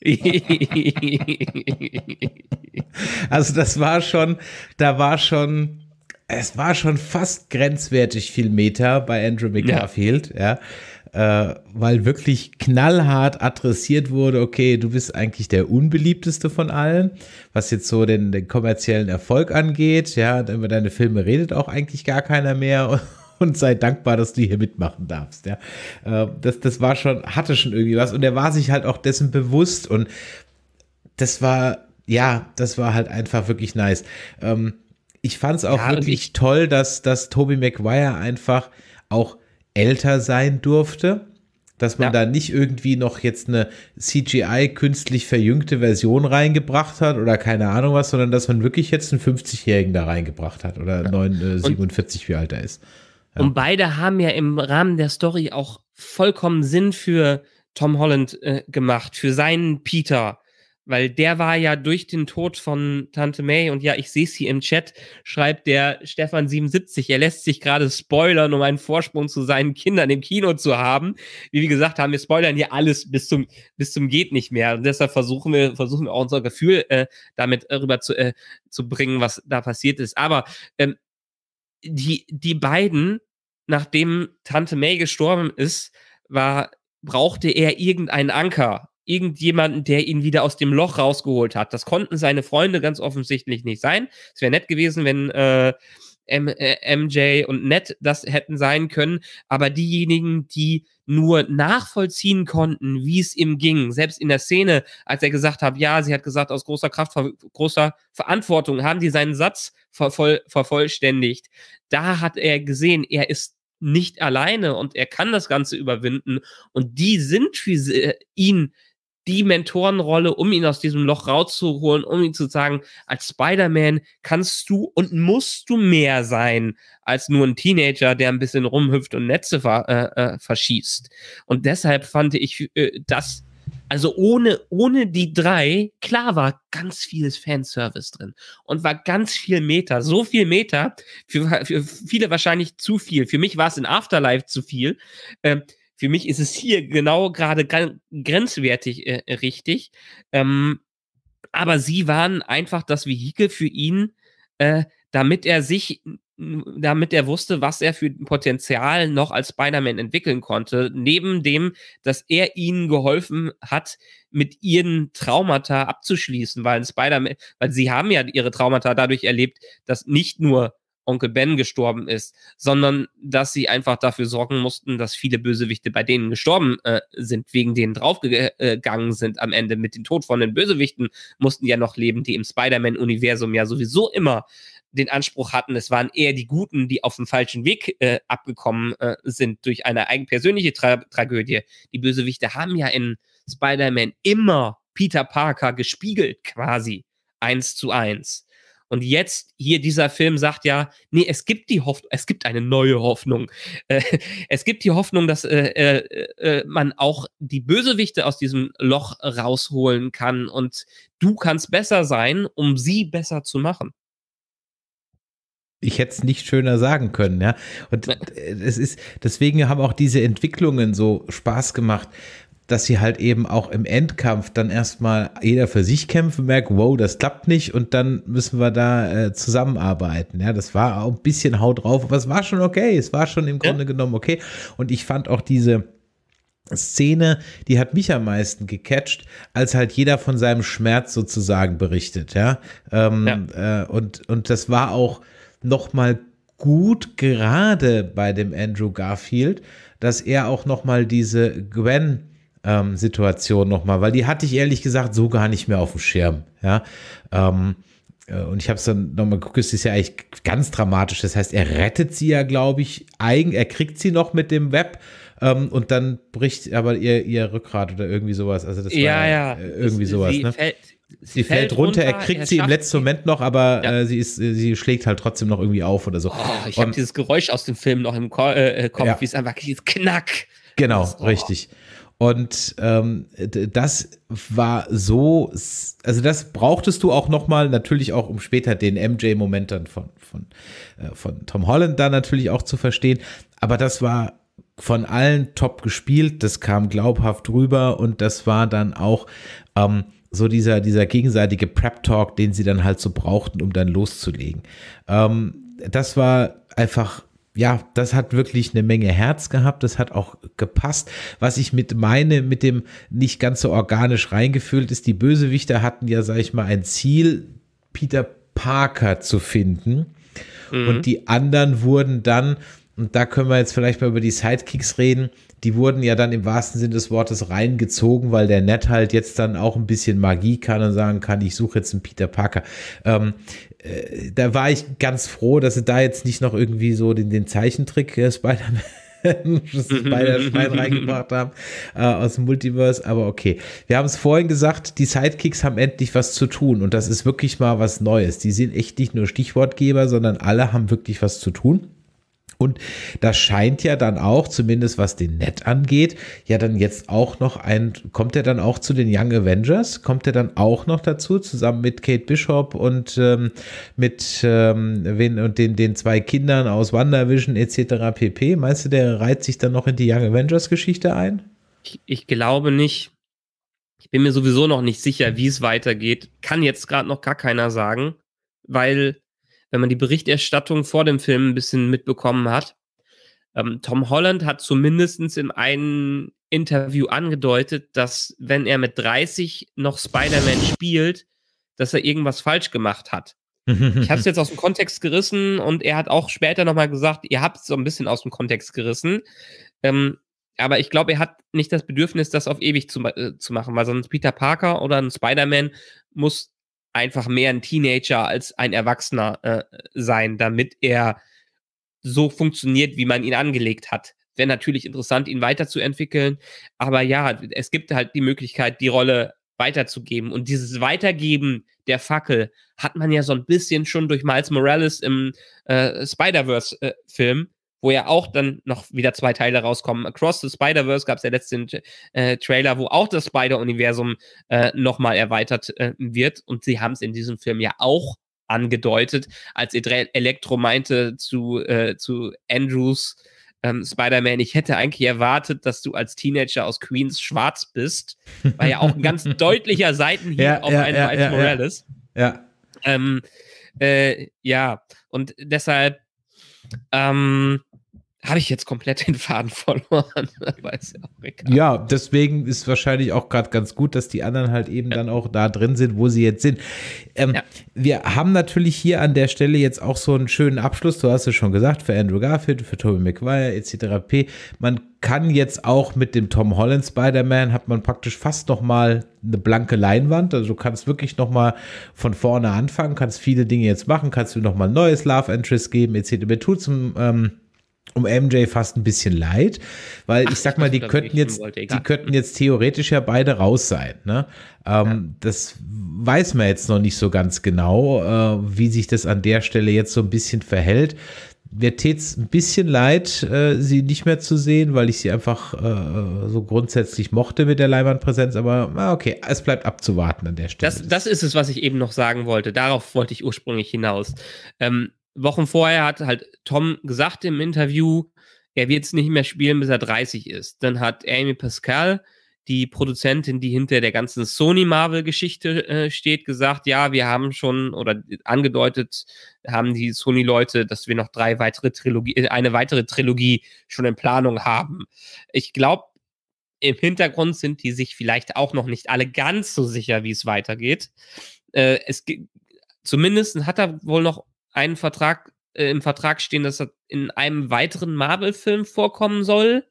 [laughs] also das war schon, da war schon, es war schon fast grenzwertig viel Meter bei Andrew McGarfield, ja. ja äh, weil wirklich knallhart adressiert wurde, okay, du bist eigentlich der unbeliebteste von allen, was jetzt so den, den kommerziellen Erfolg angeht. Ja, über deine Filme redet auch eigentlich gar keiner mehr [laughs] und sei dankbar, dass du hier mitmachen darfst. Ja, äh, das, das war schon, hatte schon irgendwie was und er war sich halt auch dessen bewusst und das war, ja, das war halt einfach wirklich nice. Ähm, ich fand es auch ja, wirklich toll, dass, dass Toby Maguire einfach auch älter sein durfte. Dass man ja. da nicht irgendwie noch jetzt eine CGI künstlich verjüngte Version reingebracht hat oder keine Ahnung was, sondern dass man wirklich jetzt einen 50-Jährigen da reingebracht hat oder ja. 47, äh, Und, wie alt er ist. Ja. Und beide haben ja im Rahmen der Story auch vollkommen Sinn für Tom Holland äh, gemacht, für seinen Peter weil der war ja durch den Tod von Tante May und ja, ich sehe es hier im Chat, schreibt der Stefan77. Er lässt sich gerade spoilern, um einen Vorsprung zu seinen Kindern im Kino zu haben. Wie wir gesagt haben, wir spoilern hier alles bis zum, bis zum geht nicht mehr. Und deshalb versuchen wir, versuchen wir auch unser Gefühl äh, damit äh, rüber zu, äh, zu bringen, was da passiert ist. Aber ähm, die, die beiden, nachdem Tante May gestorben ist, war, brauchte er irgendeinen Anker irgendjemanden, der ihn wieder aus dem Loch rausgeholt hat. Das konnten seine Freunde ganz offensichtlich nicht sein. Es wäre nett gewesen, wenn äh, M äh, MJ und Ned das hätten sein können, aber diejenigen, die nur nachvollziehen konnten, wie es ihm ging, selbst in der Szene, als er gesagt hat, ja, sie hat gesagt, aus großer Kraft, großer Verantwortung, haben die seinen Satz vervoll vervollständigt. Da hat er gesehen, er ist nicht alleine und er kann das Ganze überwinden und die sind für ihn die Mentorenrolle, um ihn aus diesem Loch rauszuholen, um ihm zu sagen, als Spider-Man kannst du und musst du mehr sein als nur ein Teenager, der ein bisschen rumhüpft und Netze ver äh, äh verschießt. Und deshalb fand ich äh, das also ohne, ohne die drei, klar war ganz vieles Fanservice drin und war ganz viel Meta. So viel Meta, für, für viele wahrscheinlich zu viel. Für mich war es in Afterlife zu viel. Ähm, für mich ist es hier genau gerade grenzwertig äh, äh, richtig. Ähm, aber sie waren einfach das Vehikel für ihn, äh, damit er sich damit er wusste, was er für Potenzial noch als Spider-Man entwickeln konnte. Neben dem, dass er ihnen geholfen hat, mit ihren Traumata abzuschließen, weil Spider-Man, weil sie haben ja ihre Traumata dadurch erlebt, dass nicht nur Onkel Ben gestorben ist, sondern dass sie einfach dafür sorgen mussten, dass viele Bösewichte bei denen gestorben äh, sind, wegen denen draufgegangen sind am Ende. Mit dem Tod von den Bösewichten mussten ja noch leben, die im Spider-Man-Universum ja sowieso immer den Anspruch hatten, es waren eher die Guten, die auf dem falschen Weg äh, abgekommen äh, sind durch eine eigenpersönliche Tra Tragödie. Die Bösewichte haben ja in Spider-Man immer Peter Parker gespiegelt quasi, eins zu eins. Und jetzt hier dieser Film sagt ja, nee, es gibt die Hoffnung, es gibt eine neue Hoffnung. [laughs] Äh, es gibt die Hoffnung, dass äh, äh, äh, man auch die Bösewichte aus diesem Loch rausholen kann und du kannst besser sein, um sie besser zu machen ich hätte es nicht schöner sagen können, ja. Und es ist, deswegen haben auch diese Entwicklungen so Spaß gemacht, dass sie halt eben auch im Endkampf dann erstmal jeder für sich kämpfen merkt, wow, das klappt nicht und dann müssen wir da äh, zusammenarbeiten. Ja, das war auch ein bisschen Haut drauf, aber es war schon okay. Es war schon im Grunde ja. genommen okay. Und ich fand auch diese, Szene, die hat mich am meisten gecatcht, als halt jeder von seinem Schmerz sozusagen berichtet, ja. Ähm, ja. Äh, und, und das war auch nochmal gut, gerade bei dem Andrew Garfield, dass er auch nochmal diese Gwen ähm, Situation nochmal, weil die hatte ich ehrlich gesagt so gar nicht mehr auf dem Schirm. Ja. Ähm, äh, und ich habe es dann nochmal geguckt, es ist ja eigentlich ganz dramatisch. Das heißt, er rettet sie ja, glaube ich, eigen, er kriegt sie noch mit dem Web ähm, und dann bricht aber ihr, ihr Rückgrat oder irgendwie sowas. Also das ja, war ja, ja. Äh, irgendwie sie Ne? Fällt, sie, fällt, runter, runter er kriegt er sie im letzten Moment noch, aber äh, ja. äh, sie, ist, sie schlägt halt trotzdem noch irgendwie auf oder so. Oh, ich habe dieses Geräusch aus dem Film noch im Ko äh, Kopf, wie es einfach dieses Knack. Genau, das, oh. richtig. Und ähm, das war so, also das brauchtest du auch nochmal, natürlich auch, um später den MJ-Moment dann von, von, äh, von Tom Holland da natürlich auch zu verstehen. Aber das war von allen top gespielt, das kam glaubhaft rüber und das war dann auch ähm, so dieser, dieser gegenseitige Prep-Talk, den sie dann halt so brauchten, um dann loszulegen. Ähm, das war einfach ja, das hat wirklich eine Menge Herz gehabt, das hat auch gepasst. Was ich mit meine, mit dem nicht ganz so organisch reingefühlt ist, die Bösewichter hatten ja, sag ich mal, ein Ziel, Peter Parker zu finden. Mhm. Und die anderen wurden dann, und da können wir jetzt vielleicht mal über die Sidekicks reden, die wurden ja dann im wahrsten Sinne des Wortes reingezogen, weil der Ned halt jetzt dann auch ein bisschen Magie kann und sagen kann, ich suche jetzt einen Peter Parker. Ähm, äh, da war ich ganz froh, dass sie da jetzt nicht noch irgendwie so den, den Zeichentrick äh, Spider-Man [laughs] Spider-Schwein [laughs] reingebracht haben äh, aus dem Multiverse, aber okay. Wir haben es vorhin gesagt, die Sidekicks haben endlich was zu tun und das ist wirklich mal was Neues. Die sind echt nicht nur Stichwortgeber, sondern alle haben wirklich was zu tun. Und das scheint ja dann auch, zumindest was den Net angeht, ja dann jetzt auch noch ein, kommt er dann auch zu den Young Avengers? Kommt er dann auch noch dazu, zusammen mit Kate Bishop und ähm, mit ähm, wen, und den, den zwei Kindern aus WandaVision etc. pp. Meinst du, der reiht sich dann noch in die Young Avengers-Geschichte ein? Ich, ich glaube nicht. Ich bin mir sowieso noch nicht sicher, wie es weitergeht. Kann jetzt gerade noch gar keiner sagen, weil wenn man die Berichterstattung vor dem Film ein bisschen mitbekommen hat. Ähm, Tom Holland hat zumindest in einem Interview angedeutet, dass wenn er mit 30 noch Spider-Man spielt, dass er irgendwas falsch gemacht hat. [laughs] Ich habe es jetzt aus dem Kontext gerissen und er hat auch später nochmal gesagt, ihr habt es so ein bisschen aus dem Kontext gerissen. Ähm, aber ich glaube, er hat nicht das Bedürfnis, das auf ewig zu, äh, zu machen, weil sonst Peter Parker oder ein Spider-Man muss einfach mehr ein Teenager als ein Erwachsener äh, sein, damit er so funktioniert, wie man ihn angelegt hat. Wäre natürlich interessant, ihn weiterzuentwickeln. Aber ja, es gibt halt die Möglichkeit, die Rolle weiterzugeben. Und dieses Weitergeben der Fackel hat man ja so ein bisschen schon durch Miles Morales im äh, Spider-Verse-Film. Äh, wo ja auch dann noch wieder zwei Teile rauskommen. Across the Spider-Verse gab es ja letzten äh, Trailer, wo auch das Spider-Universum äh, nochmal erweitert äh, wird. Und sie haben es in diesem Film ja auch angedeutet, als Elektro meinte zu, äh, zu Andrews ähm, Spider-Man, ich hätte eigentlich erwartet, dass du als Teenager aus Queens schwarz bist. War ja auch ein ganz [laughs] deutlicher Seitenhieb ja, auf ja, einen ja, ja, Morales. Ja. Ähm, äh, ja, und deshalb ähm, habe ich jetzt komplett den Faden verloren. [laughs] Weiß ja, auch egal. ja, deswegen ist wahrscheinlich auch gerade ganz gut, dass die anderen halt eben ja. dann auch da drin sind, wo sie jetzt sind. Ähm, ja. Wir haben natürlich hier an der Stelle jetzt auch so einen schönen Abschluss. Du hast es schon gesagt, für Andrew Garfield, für Tobey McGuire etc. Man kann jetzt auch mit dem Tom Holland Spider-Man hat man praktisch fast noch mal eine blanke Leinwand. Also du kannst wirklich noch mal von vorne anfangen, kannst viele Dinge jetzt machen, kannst du noch mal neues Love Interest geben etc. Mir tut zum ähm, um MJ fast ein bisschen leid, weil Ach, ich sag mal, die könnten jetzt, wollte, die könnten jetzt theoretisch ja beide raus sein. Ne? Ähm, ja. Das weiß man jetzt noch nicht so ganz genau, äh, wie sich das an der Stelle jetzt so ein bisschen verhält. Mir tät's ein bisschen leid, äh, sie nicht mehr zu sehen, weil ich sie einfach äh, so grundsätzlich mochte mit der Leinwandpräsenz, aber ah, okay, es bleibt abzuwarten an der Stelle. Das, das ist es, was ich eben noch sagen wollte. Darauf wollte ich ursprünglich hinaus. Ähm, Wochen vorher hat halt Tom gesagt im Interview, er wird es nicht mehr spielen, bis er 30 ist. Dann hat Amy Pascal, die Produzentin, die hinter der ganzen Sony-Marvel-Geschichte äh, steht, gesagt, ja, wir haben schon oder angedeutet haben die Sony-Leute, dass wir noch drei weitere Trilogie, äh, eine weitere Trilogie schon in Planung haben. Ich glaube, im Hintergrund sind die sich vielleicht auch noch nicht alle ganz so sicher, wie es weitergeht. Äh, es zumindest hat er wohl noch einen Vertrag, äh, im Vertrag stehen, dass er in einem weiteren Marvel-Film vorkommen soll.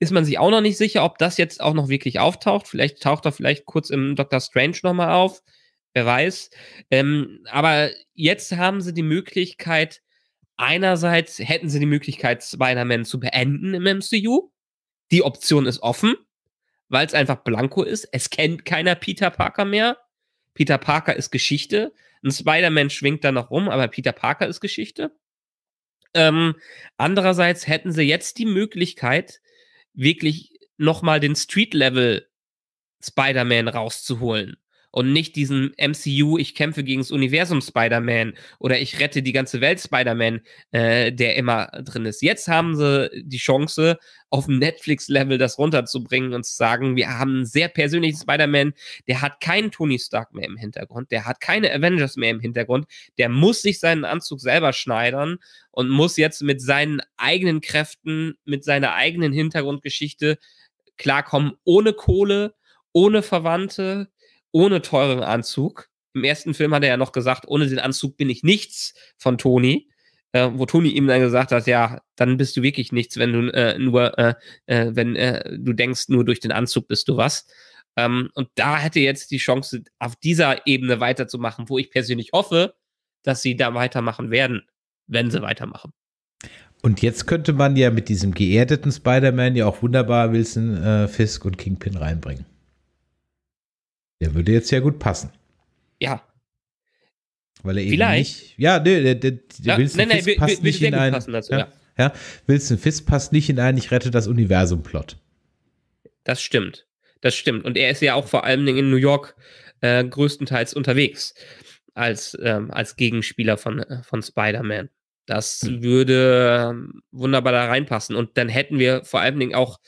Ist man sich auch noch nicht sicher, ob das jetzt auch noch wirklich auftaucht. Vielleicht taucht er vielleicht kurz im Doctor Strange nochmal auf. Wer weiß. Ähm, aber jetzt haben sie die Möglichkeit, einerseits hätten sie die Möglichkeit, Spider-Man zu beenden im MCU. Die Option ist offen, weil es einfach blanko ist. Es kennt keiner Peter Parker mehr. Peter Parker ist Geschichte. Ein Spider-Man schwingt da noch rum, aber Peter Parker ist Geschichte. Ähm, andererseits hätten sie jetzt die Möglichkeit, wirklich nochmal den Street-Level Spider-Man rauszuholen und nicht diesen MCU, ich kämpfe gegen das Universum Spider-Man oder ich rette die ganze Welt Spider-Man, äh, der immer drin ist. Jetzt haben sie die Chance, auf Netflix-Level das runterzubringen und zu sagen, wir haben einen sehr persönlichen Spider-Man, der hat keinen Tony Stark mehr im Hintergrund, der hat keine Avengers mehr im Hintergrund, der muss sich seinen Anzug selber schneidern und muss jetzt mit seinen eigenen Kräften, mit seiner eigenen Hintergrundgeschichte klarkommen, ohne Kohle, ohne Verwandte, ohne teuren Anzug. Im ersten Film hat er ja noch gesagt, ohne den Anzug bin ich nichts von Toni. Äh, wo Toni ihm dann gesagt hat, ja, dann bist du wirklich nichts, wenn du äh, nur, äh, äh wenn äh, du denkst, nur durch den Anzug bist du was. Ähm, und da hätte jetzt die Chance, auf dieser Ebene weiterzumachen, wo ich persönlich hoffe, dass sie da weitermachen werden, wenn sie weitermachen. Und jetzt könnte man ja mit diesem geerdeten Spider-Man ja auch wunderbar Wilson, äh, Fisk und Kingpin reinbringen. Der würde jetzt ja gut passen. Ja. Weil er Vielleicht. eben nicht. Ja, nee, der, der, der Wilson nein, Fisk passt nicht in einen. Dazu, ja, ja. ja, Wilson Fisk passt nicht in einen Ich rette das Universum-Plot. Das stimmt. Das stimmt. Und er ist ja auch vor allem in New York äh, größtenteils unterwegs als, ähm, als Gegenspieler von, äh, von Spider-Man. Das hm. würde ähm, wunderbar da reinpassen. Und dann hätten wir vor allem auch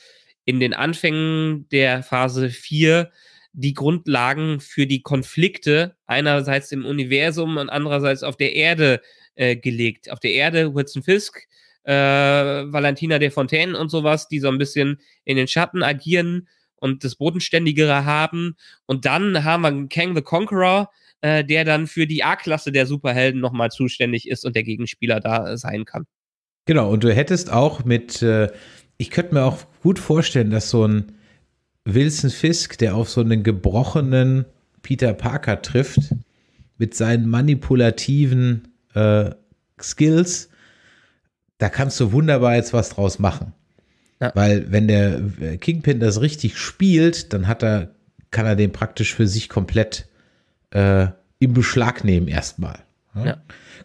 in den Anfängen der Phase 4 die Grundlagen für die Konflikte einerseits im Universum und andererseits auf der Erde äh, gelegt. Auf der Erde Wilson Fisk, äh, Valentina de Fontaine und sowas, die so ein bisschen in den Schatten agieren und das Bodenständigere haben. Und dann haben wir Kang the Conqueror, äh, der dann für die A-Klasse der Superhelden nochmal zuständig ist und der Gegenspieler da sein kann. Genau, und du hättest auch mit, äh, ich könnte mir auch gut vorstellen, dass so ein Wilson Fisk, der auf so einen gebrochenen Peter Parker trifft, mit seinen manipulativen äh, Skills, da kannst du wunderbar jetzt was draus machen. Ja. Weil wenn der äh, Kingpin das richtig spielt, dann hat er, kann er den praktisch für sich komplett äh, in Beschlag nehmen erstmal. Ja?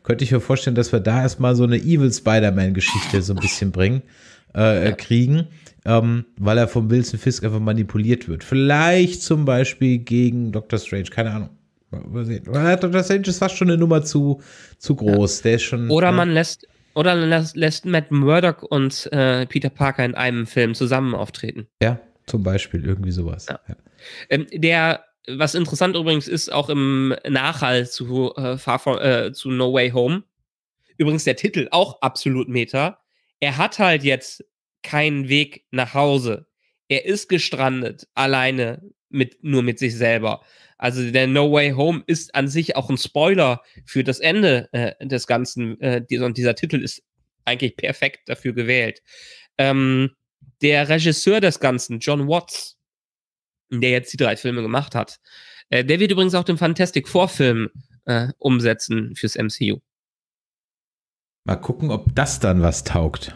Könnte ich mir vorstellen, dass wir da erstmal so eine Evil Spider-Man-Geschichte so ein bisschen bringen, äh, äh kriegen ähm, weil er von Wilson Fisk einfach manipuliert wird. Vielleicht zum Beispiel gegen Doctor Strange, keine Ahnung. Mal sehen. Doctor Strange ist fast schon eine Nummer zu, zu groß. Ja. Der ist schon, Oder man lässt oder lässt, lässt Matt Murdock und äh, Peter Parker in einem Film zusammen auftreten. Ja, zum Beispiel irgendwie sowas. Ja. Ja. Ähm, der, was interessant übrigens ist, auch im Nachhall zu, äh, Far From, äh, zu No Way Home, übrigens der Titel auch absolut Meta. Er hat halt jetzt keinen Weg nach Hause. Er ist gestrandet, alleine, mit, nur mit sich selber. Also der No Way Home ist an sich auch ein Spoiler für das Ende äh, des Ganzen. Äh, dieser, und dieser Titel ist eigentlich perfekt dafür gewählt. Ähm, der Regisseur des Ganzen, John Watts, der jetzt die drei Filme gemacht hat, äh, der wird übrigens auch den Fantastic Four-Film äh, umsetzen fürs MCU. Mal gucken, ob das dann was taugt.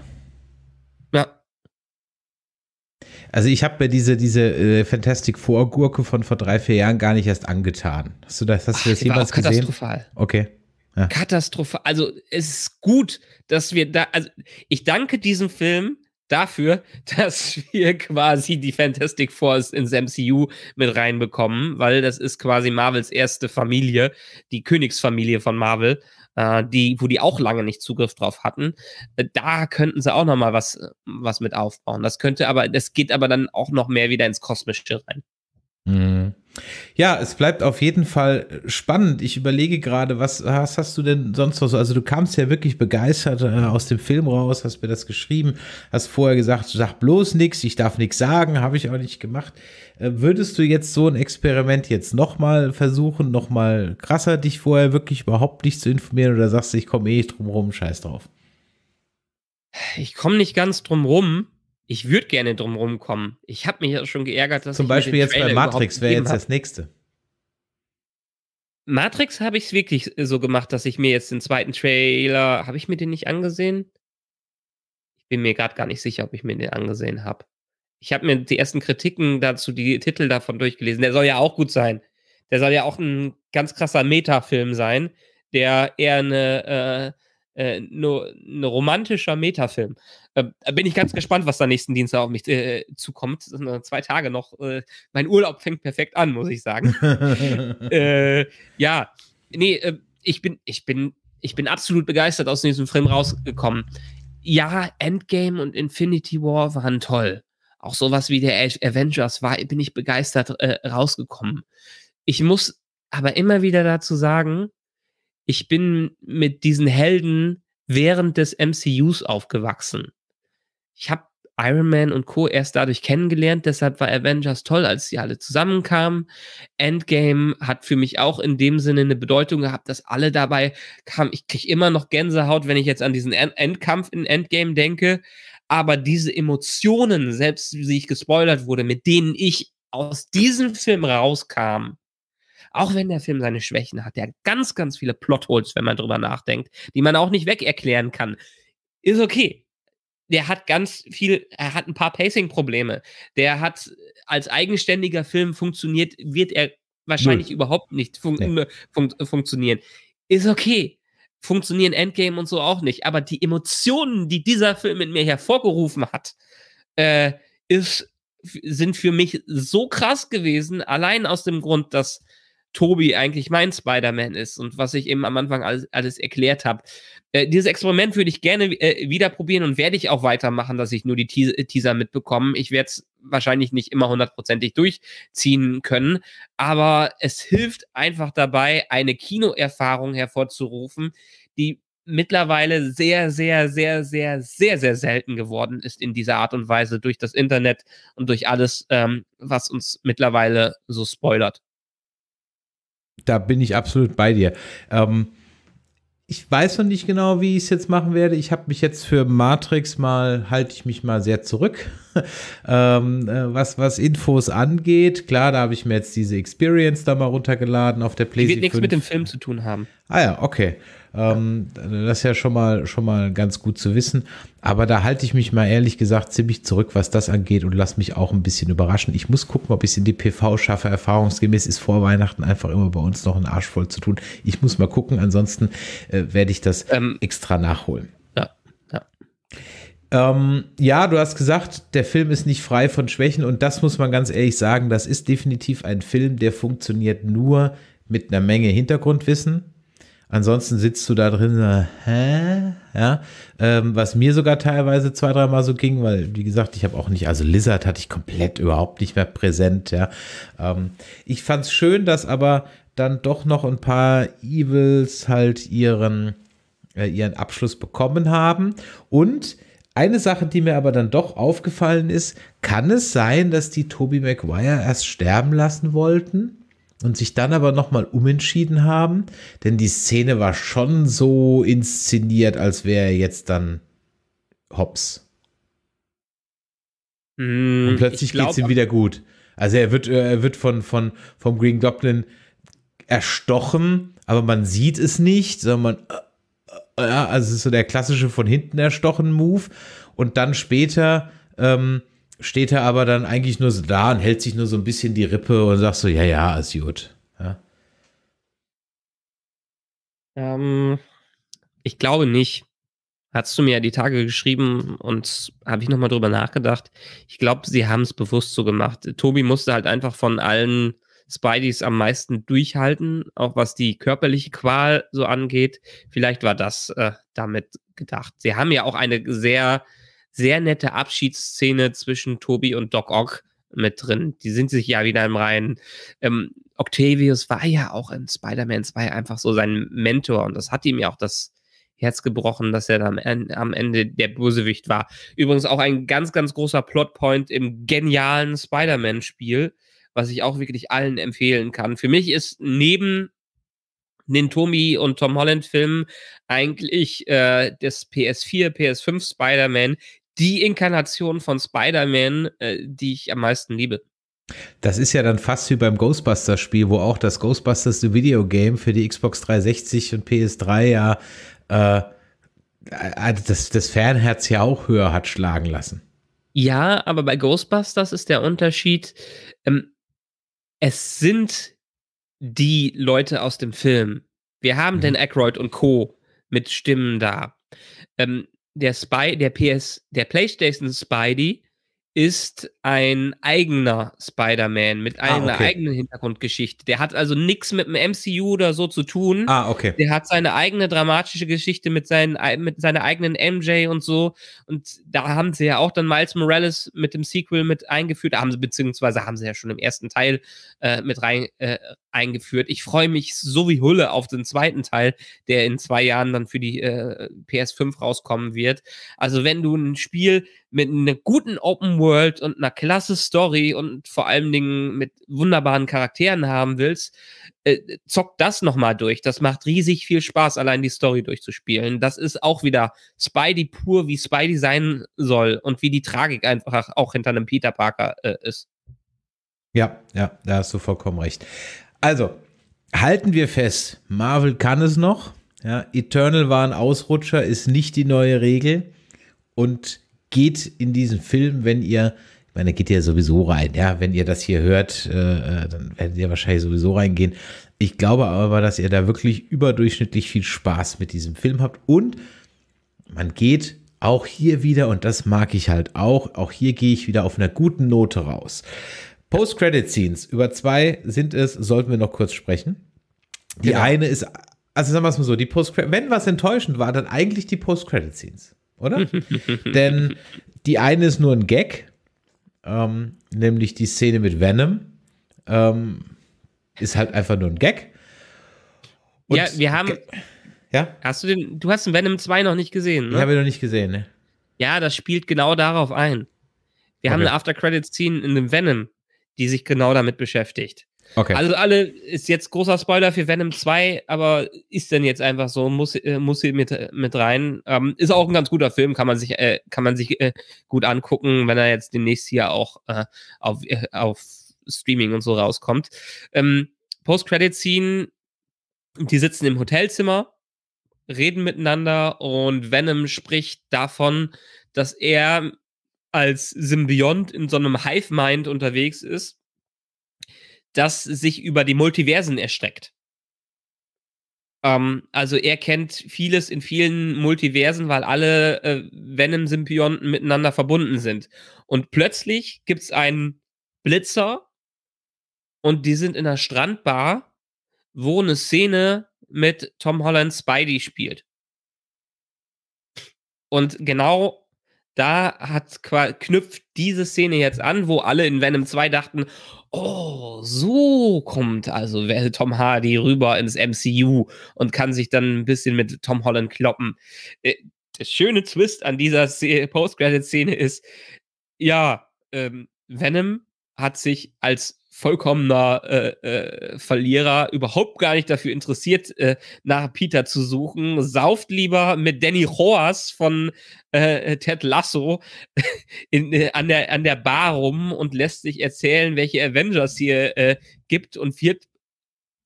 Also ich habe mir diese, diese äh, Fantastic Four Gurke von vor drei, vier Jahren gar nicht erst angetan. Hast du das, hast Ach, du das jemals gesehen? Katastrophal. Okay. Ja. Katastrophal. Also es ist gut, dass wir da, also ich danke diesem Film dafür, [laughs] dass wir quasi die Fantastic Four ins MCU mit reinbekommen, weil das ist quasi Marvels erste Familie, die Königsfamilie von Marvel äh, die, wo die auch lange nicht Zugriff drauf hatten. Äh, da könnten sie auch nochmal was, was mit aufbauen. Das könnte aber, das geht aber dann auch noch mehr wieder ins Kosmische rein. Mhm. Ja, es bleibt auf jeden Fall äh, spannend. Ich überlege gerade, was, was hast du denn sonst noch so? Also du kamst ja wirklich begeistert äh, aus dem Film raus, hast mir das geschrieben, hast vorher gesagt, sag bloß nichts, ich darf nichts sagen, habe ich auch nicht gemacht. Äh, würdest du jetzt so ein Experiment jetzt nochmal versuchen, nochmal krasser dich vorher wirklich überhaupt nicht zu informieren oder sagst du, ich komme eh drum rum, scheiß drauf? Ich komme nicht ganz drum rum, ich würde gerne drum kommen. Ich habe mich ja schon geärgert, dass Zum Beispiel jetzt Trailer bei Matrix wäre jetzt das nächste. Matrix habe ich es wirklich so gemacht, dass ich mir jetzt den zweiten Trailer, habe ich mir den nicht angesehen? Ich bin mir gerade gar nicht sicher, ob ich mir den angesehen habe. Ich habe mir die ersten Kritiken dazu, die Titel davon durchgelesen. Der soll ja auch gut sein. Der soll ja auch ein ganz krasser Metafilm sein, der eher eine äh, äh, nur ein romantischer Metafilm. Äh, bin ich ganz gespannt, was da nächsten Dienstag auf mich äh, zukommt. Das sind zwei Tage noch. Äh, mein Urlaub fängt perfekt an, muss ich sagen. [laughs] Äh, ja, nee, äh, ich bin, ich bin, ich bin absolut begeistert aus diesem Film rausgekommen. Ja, Endgame und Infinity War waren toll. Auch sowas wie der Avengers war, bin ich begeistert rausgekommen. Ich muss aber immer wieder dazu sagen, ich bin mit diesen Helden während des MCUs aufgewachsen. Ich habe Iron Man und Co. erst dadurch kennengelernt, deshalb war Avengers toll, als sie alle zusammenkamen. Endgame hat für mich auch in dem Sinne eine Bedeutung gehabt, dass alle dabei kamen. Ich kriege immer noch Gänsehaut, wenn ich jetzt an diesen Endkampf in Endgame denke. Aber diese Emotionen, selbst wie ich gespoilert wurde, mit denen ich aus diesem Film rauskam, auch wenn der Film seine Schwächen hat, der hat ganz, ganz viele Plotholes, wenn man drüber nachdenkt, die man auch nicht weg erklären kann. Ist okay. Der hat ganz viel, er hat ein paar Pacing-Probleme. Der hat als eigenständiger Film funktioniert, wird er wahrscheinlich Null. überhaupt nicht fun nee. Ne, fun äh, funktionieren. Ist okay funktionieren Endgame und so auch nicht. Aber die Emotionen, die dieser Film in mir hervorgerufen hat, äh, ist, sind für mich so krass gewesen, allein aus dem Grund, dass Tobi eigentlich mein Spider-Man ist und was ich eben am Anfang alles, alles erklärt habe. Äh, dieses Experiment würde ich gerne äh, wieder probieren und werde ich auch weitermachen, dass ich nur die Teaser, äh, Teaser mitbekomme. Ich werde es wahrscheinlich nicht immer hundertprozentig durchziehen können, aber es hilft einfach dabei, eine Kinoerfahrung hervorzurufen, die mittlerweile sehr, sehr, sehr, sehr, sehr, sehr selten geworden ist in dieser Art und Weise durch das Internet und durch alles, ähm, was uns mittlerweile so spoilert. Da bin ich absolut bei dir. Ähm, ich weiß noch nicht genau, wie ich es jetzt machen werde. Ich habe mich jetzt für Matrix mal, halte ich mich mal sehr zurück. [laughs] ähm, äh, was, was Infos angeht. Klar, da habe ich mir jetzt diese Experience da mal runtergeladen auf der PlayStation. Die wird nichts mit dem Film zu tun haben. Ah ja, okay. Ähm, das ist ja schon mal, schon mal ganz gut zu wissen. Aber da halte ich mich mal ehrlich gesagt ziemlich zurück, was das angeht und lass mich auch ein bisschen überraschen. Ich muss gucken, ob ich es in die PV schaffe. Erfahrungsgemäß ist vor Weihnachten einfach immer bei uns noch ein Arsch voll zu tun. Ich muss mal gucken, ansonsten äh, werde ich das ähm, extra nachholen. Ähm, ja, du hast gesagt, der Film ist nicht frei von Schwächen und das muss man ganz ehrlich sagen, das ist definitiv ein Film, der funktioniert nur mit einer Menge Hintergrundwissen. Ansonsten sitzt du da drin, hä? Ja, ähm, was mir sogar teilweise zwei, dreimal so ging, weil, wie gesagt, ich habe auch nicht, also Lizard hatte ich komplett überhaupt nicht mehr präsent, ja. Ähm, ich fand's schön, dass aber dann doch noch ein paar Evils halt ihren, äh, ihren Abschluss bekommen haben und eine Sache, die mir aber dann doch aufgefallen ist, kann es sein, dass die Toby Maguire erst sterben lassen wollten und sich dann aber nochmal umentschieden haben? Denn die Szene war schon so inszeniert, als wäre er jetzt dann hops. Mm, hm, und plötzlich geht es ihm wieder gut. Also er wird, er wird von, von, vom Green Goblin erstochen, aber man sieht es nicht, sondern man äh, ja, also es ist so der klassische von hinten erstochen Move. Und dann später ähm, steht er aber dann eigentlich nur so da und hält sich nur so ein bisschen die Rippe und sagt so, ja, ja, ist gut. Ja. Ähm, ich glaube nicht. Hast du mir ja die Tage geschrieben und habe ich nochmal drüber nachgedacht. Ich glaube, sie haben es bewusst so gemacht. Tobi musste halt einfach von allen Spideys am meisten durchhalten, auch was die körperliche Qual so angeht. Vielleicht war das äh, damit gedacht. Sie haben ja auch eine sehr, sehr nette Abschiedsszene zwischen Tobi und Doc Ock mit drin. Die sind sich ja wieder im Reinen. Ähm, Octavius war ja auch in Spider-Man 2 einfach so sein Mentor und das hat ihm ja auch das Herz gebrochen, dass er dann am Ende der Bösewicht war. Übrigens auch ein ganz, ganz großer Plotpoint im genialen Spider-Man-Spiel, was ich auch wirklich allen empfehlen kann. Für mich ist neben Nintomi und Tom Holland Filmen eigentlich äh, das PS4, PS5 Spider-Man die Inkarnation von Spider-Man, äh, die ich am meisten liebe. Das ist ja dann fast wie beim Ghostbusters-Spiel, wo auch das Ghostbusters The Video Game für die Xbox 360 und PS3 ja äh, also das, das Fernherz ja auch höher hat schlagen lassen. Ja, aber bei Ghostbusters ist der Unterschied, ähm, es sind die Leute aus dem Film. Wir haben mhm. den Aykroyd und Co. mit Stimmen da. Ähm, der Spy, der PS, der PlayStation Spidey ist ein eigener Spider-Man mit ah, einer ah, okay. eigenen Hintergrundgeschichte. Der hat also nichts mit dem MCU oder so zu tun. Ah, okay. Der hat seine eigene dramatische Geschichte mit, seinen, mit seiner eigenen MJ und so. Und da haben sie ja auch dann Miles Morales mit dem Sequel mit eingeführt. Da haben sie, beziehungsweise haben sie ja schon im ersten Teil äh, mit rein, äh, eingeführt. Ich freue mich so wie Hulle auf den zweiten Teil, der in zwei Jahren dann für die äh, PS5 rauskommen wird. Also wenn du ein Spiel mit einer guten Open World und einer klasse Story und vor allen Dingen mit wunderbaren Charakteren haben willst, äh, zock das nochmal durch. Das macht riesig viel Spaß, allein die Story durchzuspielen. Das ist auch wieder Spidey pur, wie Spidey sein soll und wie die Tragik einfach auch hinter einem Peter Parker äh, ist. Ja, ja, da hast du vollkommen recht. Also, halten wir fest, Marvel kann es noch. Ja, Eternal war ein Ausrutscher, ist nicht die neue Regel und geht in diesen Film, wenn ihr, ich meine, geht ihr sowieso rein, ja, wenn ihr das hier hört, äh, äh, dann werdet ihr wahrscheinlich sowieso reingehen. Ich glaube aber, dass ihr da wirklich überdurchschnittlich viel Spaß mit diesem Film habt und man geht auch hier wieder, und das mag ich halt auch, auch hier gehe ich wieder auf einer guten Note raus. Post-Credit-Scenes, über zwei sind es, sollten wir noch kurz sprechen. Die genau. eine ist, also sagen wir es mal so, die post wenn was enttäuschend war, dann eigentlich die Post-Credit-Scenes, oder? [laughs] Denn die eine ist nur ein Gag, ähm, nämlich die Szene mit Venom, ähm, ist halt einfach nur ein Gag. Und ja, wir haben. Ja? Hast du den, du hast den Venom 2 noch nicht gesehen, ne? Den habe ich noch nicht gesehen, ne? Ja, das spielt genau darauf ein. Wir okay. haben eine After-Credit-Scene in dem Venom die sich genau damit beschäftigt. Okay. Also alle ist jetzt großer Spoiler für Venom 2, aber ist denn jetzt einfach so, muss, äh, muss hier mit, mit rein. Ähm, ist auch ein ganz guter Film, kann man sich, äh, kann man sich äh, gut angucken, wenn er jetzt demnächst hier auch äh, auf, äh, auf Streaming und so rauskommt. Ähm, Post-Credit-Scene, die sitzen im Hotelzimmer, reden miteinander und Venom spricht davon, dass er als Symbiont in so einem Hive-Mind unterwegs ist, das sich über die Multiversen erstreckt. Ähm, also er kennt vieles in vielen Multiversen, weil alle äh, Venom-Symbionten miteinander verbunden sind. Und plötzlich gibt es einen Blitzer und die sind in einer Strandbar, wo eine Szene mit Tom Holland Spidey spielt. Und genau da hat, knüpft diese Szene jetzt an, wo alle in Venom 2 dachten, oh, so kommt also Tom Hardy rüber ins MCU und kann sich dann ein bisschen mit Tom Holland kloppen. Äh, der schöne Twist an dieser Post-Credit-Szene ist, ja, ähm, Venom hat sich als vollkommener äh, äh, Verlierer, überhaupt gar nicht dafür interessiert, äh, nach Peter zu suchen, sauft lieber mit Danny Roas von äh, Ted Lasso [laughs] in, äh, an, der, an der Bar rum und lässt sich erzählen, welche Avengers hier äh, gibt und wird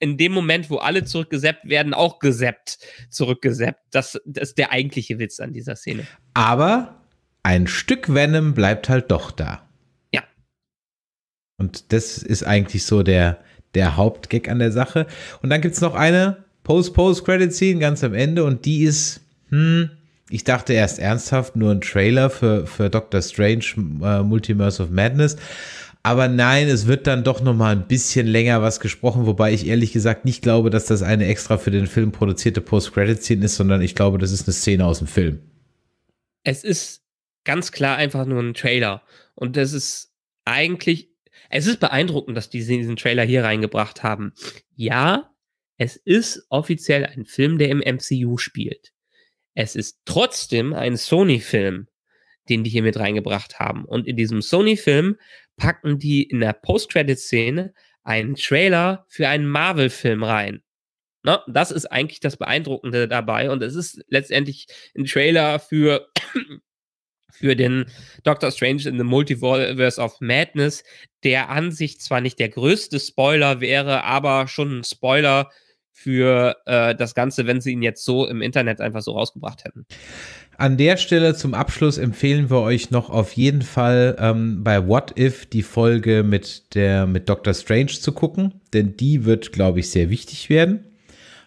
in dem Moment, wo alle zurückgesappt werden, auch gesappt, zurückgesappt. Das, das ist der eigentliche Witz an dieser Szene. Aber ein Stück Venom bleibt halt doch da. Und das ist eigentlich so der, der Hauptgag an der Sache. Und dann gibt es noch eine Post-Post-Credit-Scene ganz am Ende und die ist, hm, ich dachte erst ernsthaft nur ein Trailer für, für Doctor Strange äh, Multiverse of Madness. Aber nein, es wird dann doch nochmal ein bisschen länger was gesprochen, wobei ich ehrlich gesagt nicht glaube, dass das eine extra für den Film produzierte Post-Credit-Szene ist, sondern ich glaube, das ist eine Szene aus dem Film. Es ist ganz klar einfach nur ein Trailer. Und das ist eigentlich es ist beeindruckend, dass die diesen Trailer hier reingebracht haben. Ja, es ist offiziell ein Film, der im MCU spielt. Es ist trotzdem ein Sony-Film, den die hier mit reingebracht haben. Und in diesem Sony-Film packen die in der Post-Credit-Szene einen Trailer für einen Marvel-Film rein. Na, das ist eigentlich das Beeindruckende dabei. Und es ist letztendlich ein Trailer für für den Doctor Strange in the Multiverse of Madness, der an sich zwar nicht der größte Spoiler wäre, aber schon ein Spoiler für äh, das Ganze, wenn sie ihn jetzt so im Internet einfach so rausgebracht hätten. An der Stelle zum Abschluss empfehlen wir euch noch auf jeden Fall ähm, bei What If die Folge mit der mit Doctor Strange zu gucken, denn die wird, glaube ich, sehr wichtig werden.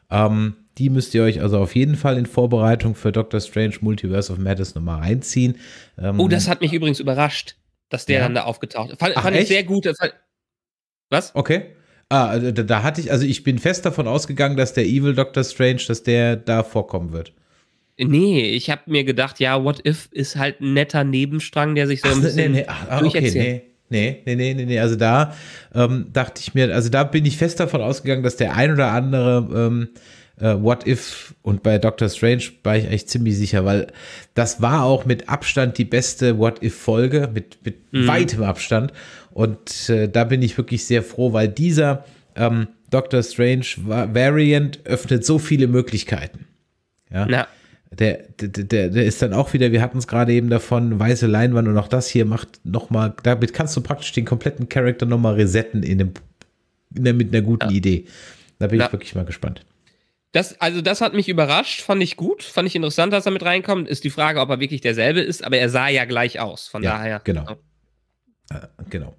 Ähm, die müsst ihr euch also auf jeden Fall in Vorbereitung für Doctor Strange Multiverse of Madness nochmal reinziehen. Ähm, oh, das hat mich übrigens überrascht, dass der ja. dann da aufgetaucht ist. Fand, Ach, fand ich sehr gut. Äh, was? Okay. Ah, also, da, da, hatte ich, also ich bin fest davon ausgegangen, dass der Evil Doctor Strange, dass der da vorkommen wird. Nee, ich habe mir gedacht, ja, What If ist halt ein netter Nebenstrang, der sich so ein ne, bisschen nee, nee. Ach, okay, nee. Nee, nee, nee, nee, nee. Also da ähm, dachte ich mir, also da bin ich fest davon ausgegangen, dass der ein oder andere ähm, äh, What If und bei Doctor Strange war ich eigentlich ziemlich sicher, weil das war auch mit Abstand die beste What If-Folge, mit, mit mhm. weitem Abstand. Und äh, da bin ich wirklich sehr froh, weil dieser ähm, Doctor Strange Variant öffnet so viele Möglichkeiten. Ja. ja. Der, der, der ist dann auch wieder, wir hatten es gerade eben davon, weiße Leinwand und auch das hier macht nochmal, damit kannst du praktisch den kompletten Charakter nochmal resetten in dem, in der, mit einer guten ja. Idee. Da bin ja. ich wirklich mal gespannt. Das, also das hat mich überrascht, fand ich gut, fand ich interessant, dass er mit reinkommt. Ist die Frage, ob er wirklich derselbe ist, aber er sah ja gleich aus, von ja, daher. Genau. Äh, genau.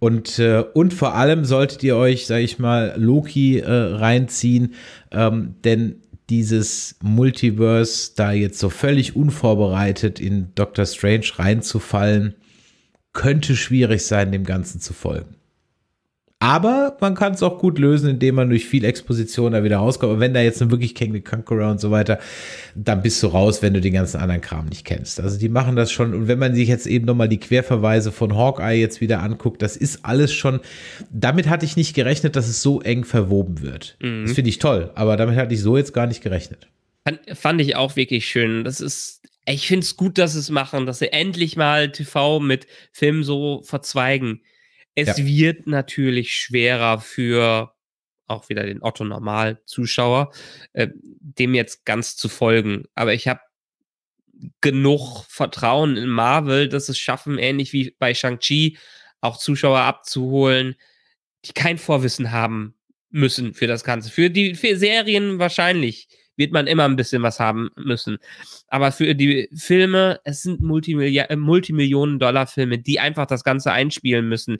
Und, äh, und vor allem solltet ihr euch, sage ich mal, Loki äh, reinziehen, ähm, denn dieses Multiverse da jetzt so völlig unvorbereitet in Doctor Strange reinzufallen, könnte schwierig sein, dem Ganzen zu folgen. Aber man kann es auch gut lösen, indem man durch viel Exposition da wieder rauskommt. Und wenn da jetzt wirklich King the Conqueror und so weiter, dann bist du raus, wenn du den ganzen anderen Kram nicht kennst. Also die machen das schon. Und wenn man sich jetzt eben nochmal die Querverweise von Hawkeye jetzt wieder anguckt, das ist alles schon, damit hatte ich nicht gerechnet, dass es so eng verwoben wird. Mhm. Das finde ich toll, aber damit hatte ich so jetzt gar nicht gerechnet. Fand, ich auch wirklich schön. Das ist, ich finde es gut, dass sie es machen, dass sie endlich mal TV mit Film so verzweigen es ja. wird natürlich schwerer für auch wieder den Otto Normal-Zuschauer, äh, dem jetzt ganz zu folgen. Aber ich habe genug Vertrauen in Marvel, dass es schaffen, ähnlich wie bei Shang-Chi, auch Zuschauer abzuholen, die kein Vorwissen haben müssen für das Ganze. Für die für Serien wahrscheinlich wird man immer ein bisschen was haben müssen. Aber für die Filme, es sind Multimilli äh, Multimillionen-Dollar-Filme, die einfach das Ganze einspielen müssen.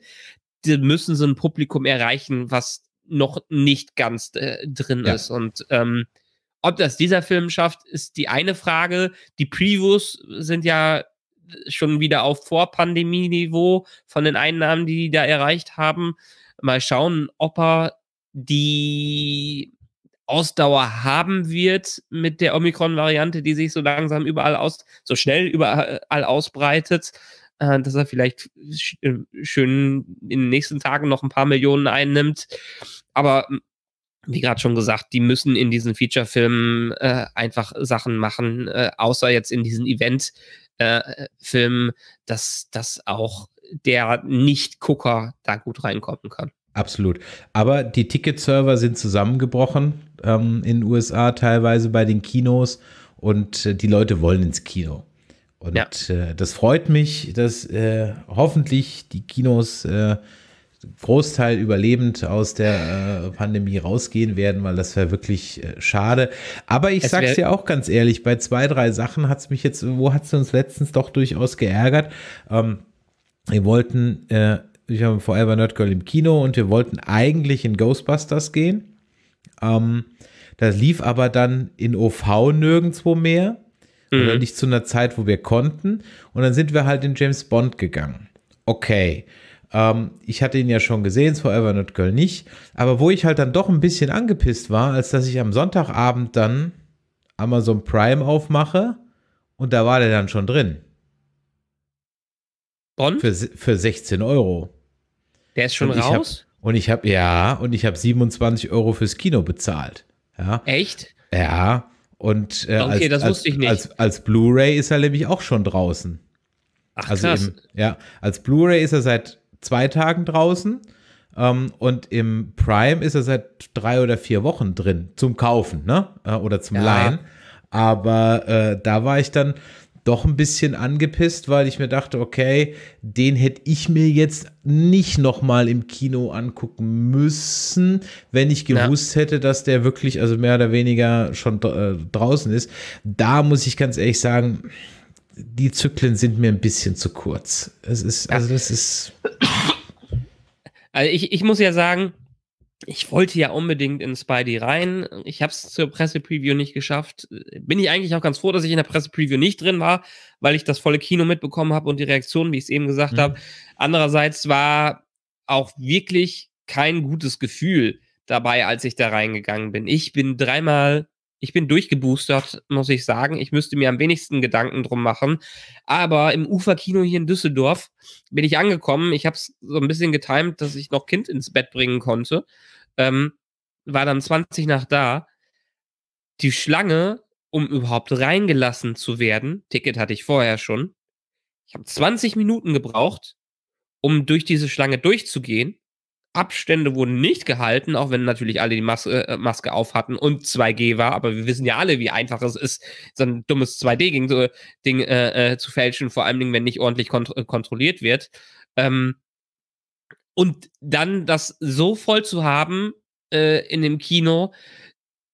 Die müssen so ein Publikum erreichen, was noch nicht ganz äh, drin ja. ist. Und ähm, ob das dieser Film schafft, ist die eine Frage. Die Previews sind ja schon wieder auf vor pandemie niveau von den Einnahmen, die die da erreicht haben. Mal schauen, ob er die Ausdauer haben wird mit der Omikron-Variante, die sich so langsam überall aus, so schnell überall äh, ausbreitet, äh, dass er vielleicht äh, schön in den nächsten Tagen noch ein paar Millionen einnimmt. Aber wie gerade schon gesagt, die müssen in diesen Feature-Filmen äh, einfach Sachen machen, äh, außer jetzt in diesen Event-Filmen, äh, dass, dass auch der Nicht-Gucker da gut reinkommen kann. Absolut. Aber die Ticketserver sind zusammengebrochen ähm, in den USA teilweise bei den Kinos und äh, die Leute wollen ins Kino. Und ja. äh, das freut mich, dass äh, hoffentlich die Kinos äh, Großteil überlebend aus der äh, Pandemie rausgehen werden, weil das wäre wirklich äh, schade. Aber ich es sag's dir auch ganz ehrlich, bei zwei, drei Sachen hat es mich jetzt, wo hat es uns letztens doch durchaus geärgert. Ähm, wir wollten, äh, ich habe Forever Nerd Girl im Kino und wir wollten eigentlich in Ghostbusters gehen. Ähm, das lief aber dann in OV nirgendwo mehr. Mhm. Oder nicht zu einer Zeit, wo wir konnten. Und dann sind wir halt in James Bond gegangen. Okay. Ähm, ich hatte ihn ja schon gesehen, Forever Not Girl nicht. Aber wo ich halt dann doch ein bisschen angepisst war, als dass ich am Sonntagabend dann Amazon Prime aufmache und da war der dann schon drin. Bonn? Für, für 16 Euro. Der ist schon raus? raus? Und ich habe, ja, und ich habe 27 Euro fürs Kino bezahlt. Ja. Echt? Ja. Und äh, okay, als, das wusste als, ich nicht. Als, als Blu-ray ist er nämlich auch schon draußen. Ach, also krass. Im, ja, als Blu-ray ist er seit zwei Tagen draußen. Um, ähm, und im Prime ist er seit drei oder vier Wochen drin zum Kaufen, ne? Äh, oder zum ja. Leihen. Aber äh, da war ich dann, doch ein bisschen angepisst, weil ich mir dachte, okay, den hätte ich mir jetzt nicht nochmal im Kino angucken müssen, wenn ich gewusst ja. hätte, dass der wirklich, also mehr oder weniger schon äh, draußen ist. Da muss ich ganz ehrlich sagen, die Zyklen sind mir ein bisschen zu kurz. Es ist, also das ist. Also ich, ich muss ja sagen, ich wollte ja unbedingt in Spidey rein. Ich habe es zur Pressepreview nicht geschafft. Bin ich eigentlich auch ganz froh, dass ich in der Pressepreview nicht drin war, weil ich das volle Kino mitbekommen habe und die Reaktion, wie ich es eben gesagt mhm. habe. Andererseits war auch wirklich kein gutes Gefühl dabei, als ich da reingegangen bin. Ich bin dreimal, ich bin durchgeboostert, muss ich sagen. Ich müsste mir am wenigsten Gedanken drum machen. Aber im Uferkino hier in Düsseldorf bin ich angekommen. Ich habe es so ein bisschen getimt, dass ich noch Kind ins Bett bringen konnte. Ähm, war dann 20 nach da. Die Schlange, um überhaupt reingelassen zu werden, Ticket hatte ich vorher schon. Ich habe 20 Minuten gebraucht, um durch diese Schlange durchzugehen. Abstände wurden nicht gehalten, auch wenn natürlich alle die Maske, äh, Maske auf hatten und 2G war, aber wir wissen ja alle, wie einfach es ist, so ein dummes 2D-Ding äh, äh, zu fälschen, vor allem, wenn nicht ordentlich kont äh, kontrolliert wird. Ähm, und dann das so voll zu haben äh, in dem Kino,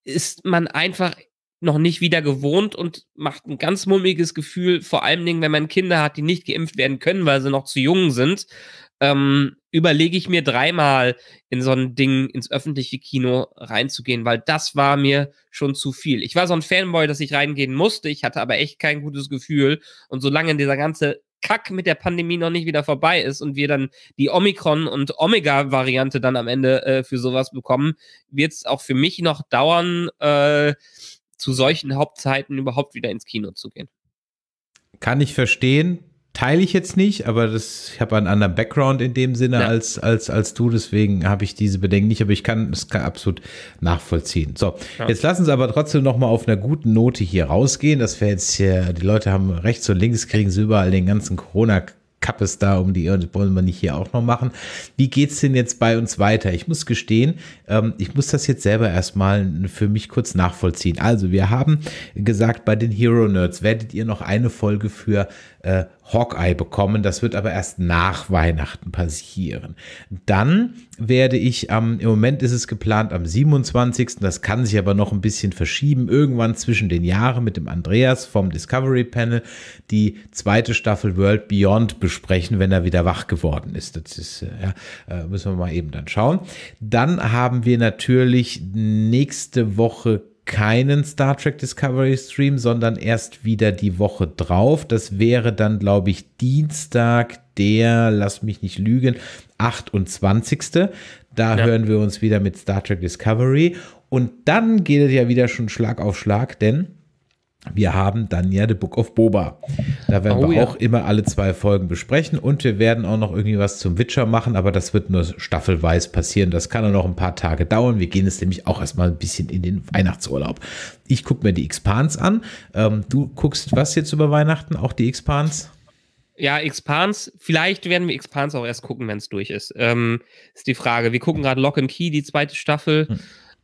ist man einfach noch nicht wieder gewohnt und macht ein ganz mummiges Gefühl, vor allen Dingen, wenn man Kinder hat, die nicht geimpft werden können, weil sie noch zu jung sind, ähm, überlege ich mir dreimal, in so ein Ding ins öffentliche Kino reinzugehen, weil das war mir schon zu viel. Ich war so ein Fanboy, dass ich reingehen musste, ich hatte aber echt kein gutes Gefühl und solange dieser ganze Kack mit der Pandemie noch nicht wieder vorbei ist und wir dann die Omikron- und Omega-Variante dann am Ende äh, für sowas bekommen, wird es auch für mich noch dauern, äh, zu solchen Hauptzeiten überhaupt wieder ins Kino zu gehen. Kann ich verstehen teile ich jetzt nicht, aber das, ich habe einen anderen Background in dem Sinne ja. als, als, als du, deswegen habe ich diese Bedenken nicht, aber ich kann es absolut nachvollziehen. So, ja. jetzt lass uns aber trotzdem nochmal auf einer guten Note hier rausgehen, dass wir jetzt hier, die Leute haben rechts und links, kriegen sie überall den ganzen Corona- Kappes da um die Irren, das wollen wir nicht hier auch noch machen. Wie geht es denn jetzt bei uns weiter? Ich muss gestehen, ähm, ich muss das jetzt selber erstmal für mich kurz nachvollziehen. Also, wir haben gesagt, bei den Hero Nerds werdet ihr noch eine Folge für äh, Hawkeye bekommen. Das wird aber erst nach Weihnachten passieren. Dann werde ich am, im Moment ist es geplant am 27. Das kann sich aber noch ein bisschen verschieben. Irgendwann zwischen den Jahren mit dem Andreas vom Discovery Panel die zweite Staffel World Beyond besprechen, wenn er wieder wach geworden ist. Das ist, äh, ja, äh, müssen wir mal eben dann schauen. Dann haben wir natürlich nächste Woche keinen Star Trek Discovery Stream, sondern erst wieder die Woche drauf. Das wäre dann, glaube ich, Dienstag, der, lass mich nicht lügen, 28. Da ja. hören wir uns wieder mit Star Trek Discovery. Und dann geht es ja wieder schon Schlag auf Schlag, denn wir haben dann ja The Book of Boba. Da werden oh, wir ja. auch immer alle zwei Folgen besprechen und wir werden auch noch irgendwie was zum Witcher machen, aber das wird nur staffelweise passieren. Das kann nur noch ein paar Tage dauern. Wir gehen jetzt nämlich auch erstmal ein bisschen in den Weihnachtsurlaub. Ich gucke mir die Expans an. Ähm, du guckst was jetzt über Weihnachten? Auch die Expans? Ja, Expans, vielleicht werden wir Expans auch erst gucken, wenn es durch ist. Ähm, ist die Frage. Wir gucken gerade Lock and Key, die zweite Staffel. Hm.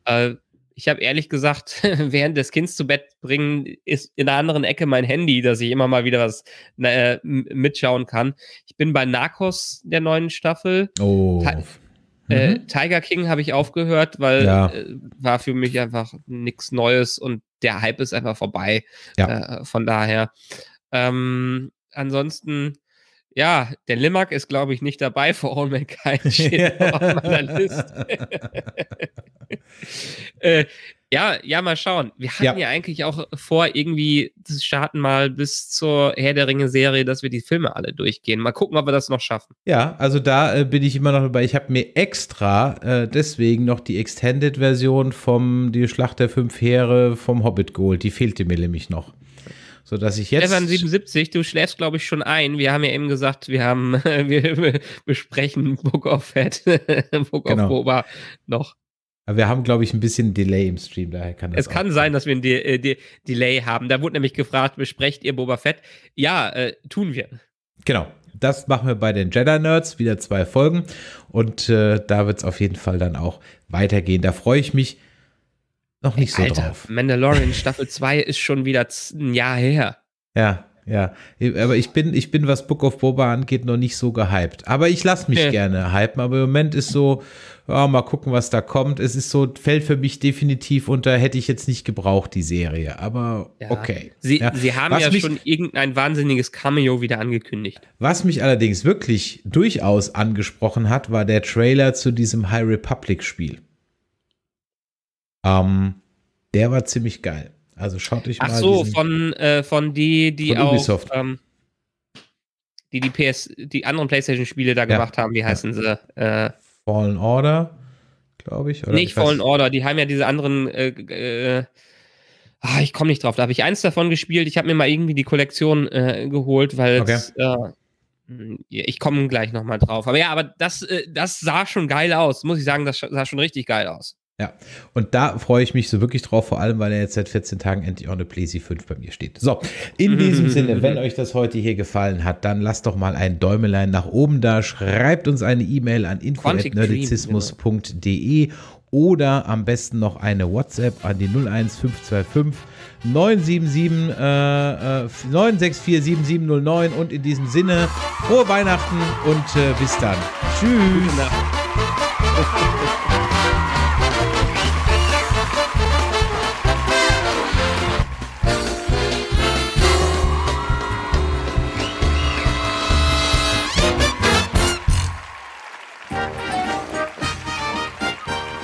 Äh, ich habe ehrlich gesagt, [laughs] während des Kindes zu Bett bringen, ist in der anderen Ecke mein Handy, dass ich immer mal wieder was äh, mitschauen kann. Ich bin bei Narcos der neuen Staffel. Oh. Ta äh, mhm. äh, Tiger King habe ich aufgehört, weil ja. äh, war für mich einfach nichts Neues und der Hype ist einfach vorbei. Ja. Äh, von daher. Ähm, ansonsten ja, der Limmack ist, glaube ich, nicht dabei. For All Mankind [laughs] steht auf meiner Liste. [laughs] äh, ja, ja, mal schauen. Wir hatten ja. ja. eigentlich auch vor, irgendwie das starten mal bis zur Herr der Ringe-Serie, dass wir die Filme alle durchgehen. Mal gucken, ob wir das noch schaffen. Ja, also da äh, bin ich immer noch dabei. Ich habe mir extra äh, deswegen noch die Extended-Version vom Die Schlacht der Fünf Heere vom Hobbit geholt. Die fehlte mir nämlich noch so dass ich jetzt. Stefan 77, du schläfst, glaube ich, schon ein. Wir haben ja eben gesagt, wir haben, [laughs] wir besprechen Book of Fett, [laughs] Book genau. of Boba noch. Aber wir haben, glaube ich, ein bisschen Delay im Stream, daher kann das. Es kann sein, sein, dass wir ein De äh, De Delay haben. Da wurde nämlich gefragt, besprecht ihr Boba Fett? Ja, äh, tun wir. Genau. Das machen wir bei den Jedi Nerds, wieder zwei Folgen. Und äh, da wird es auf jeden Fall dann auch weitergehen. Da freue ich mich noch nicht Ey, so Alter, drauf. Mandalorian Staffel 2 ist schon wieder ein Jahr her. Ja, ja. Aber ich bin, ich bin, was Book of Boba angeht, noch nicht so gehypt. Aber ich lasse mich nee. gerne hypen. Aber im Moment ist so, oh, mal gucken, was da kommt. Es ist so, fällt für mich definitiv unter, hätte ich jetzt nicht gebraucht, die Serie. Aber ja. okay. Sie, ja. Sie haben was ja mich, schon irgendein wahnsinniges Cameo wieder angekündigt. Was mich allerdings wirklich durchaus angesprochen hat, war der Trailer zu diesem High Republic Spiel. Ähm, der war ziemlich geil. Also schaut euch Ach mal. Ach so, von, äh, von die, die von auch. Ähm, die die PS, die anderen PlayStation-Spiele da ja. gemacht haben, wie heißen ja. sie? Äh, Fallen Order, glaube ich. Oder? Nicht ich Fallen Order, die haben ja diese anderen. Äh, ach, äh, ah, ich komme nicht drauf. Da habe ich eins davon gespielt. Ich habe mir mal irgendwie die Kollektion äh, geholt, weil okay. Äh, ich komme gleich nochmal drauf. Aber ja, aber das, das sah schon geil aus, muss ich sagen. Das sah schon richtig geil aus. Ja, und da freue ich mich so wirklich drauf, vor allem, weil er jetzt seit 14 Tagen endlich auch eine PlayStation 5 bei mir steht. So, in [laughs] diesem Sinne, wenn euch das heute hier gefallen hat, dann lasst doch mal ein Däumelein nach oben da, schreibt uns eine E-Mail an info.nerdizismus.de oder am besten noch eine WhatsApp an die 01525 977 äh, äh, 9647709 und in diesem Sinne frohe Weihnachten und äh, bis dann. Tschüss. [laughs]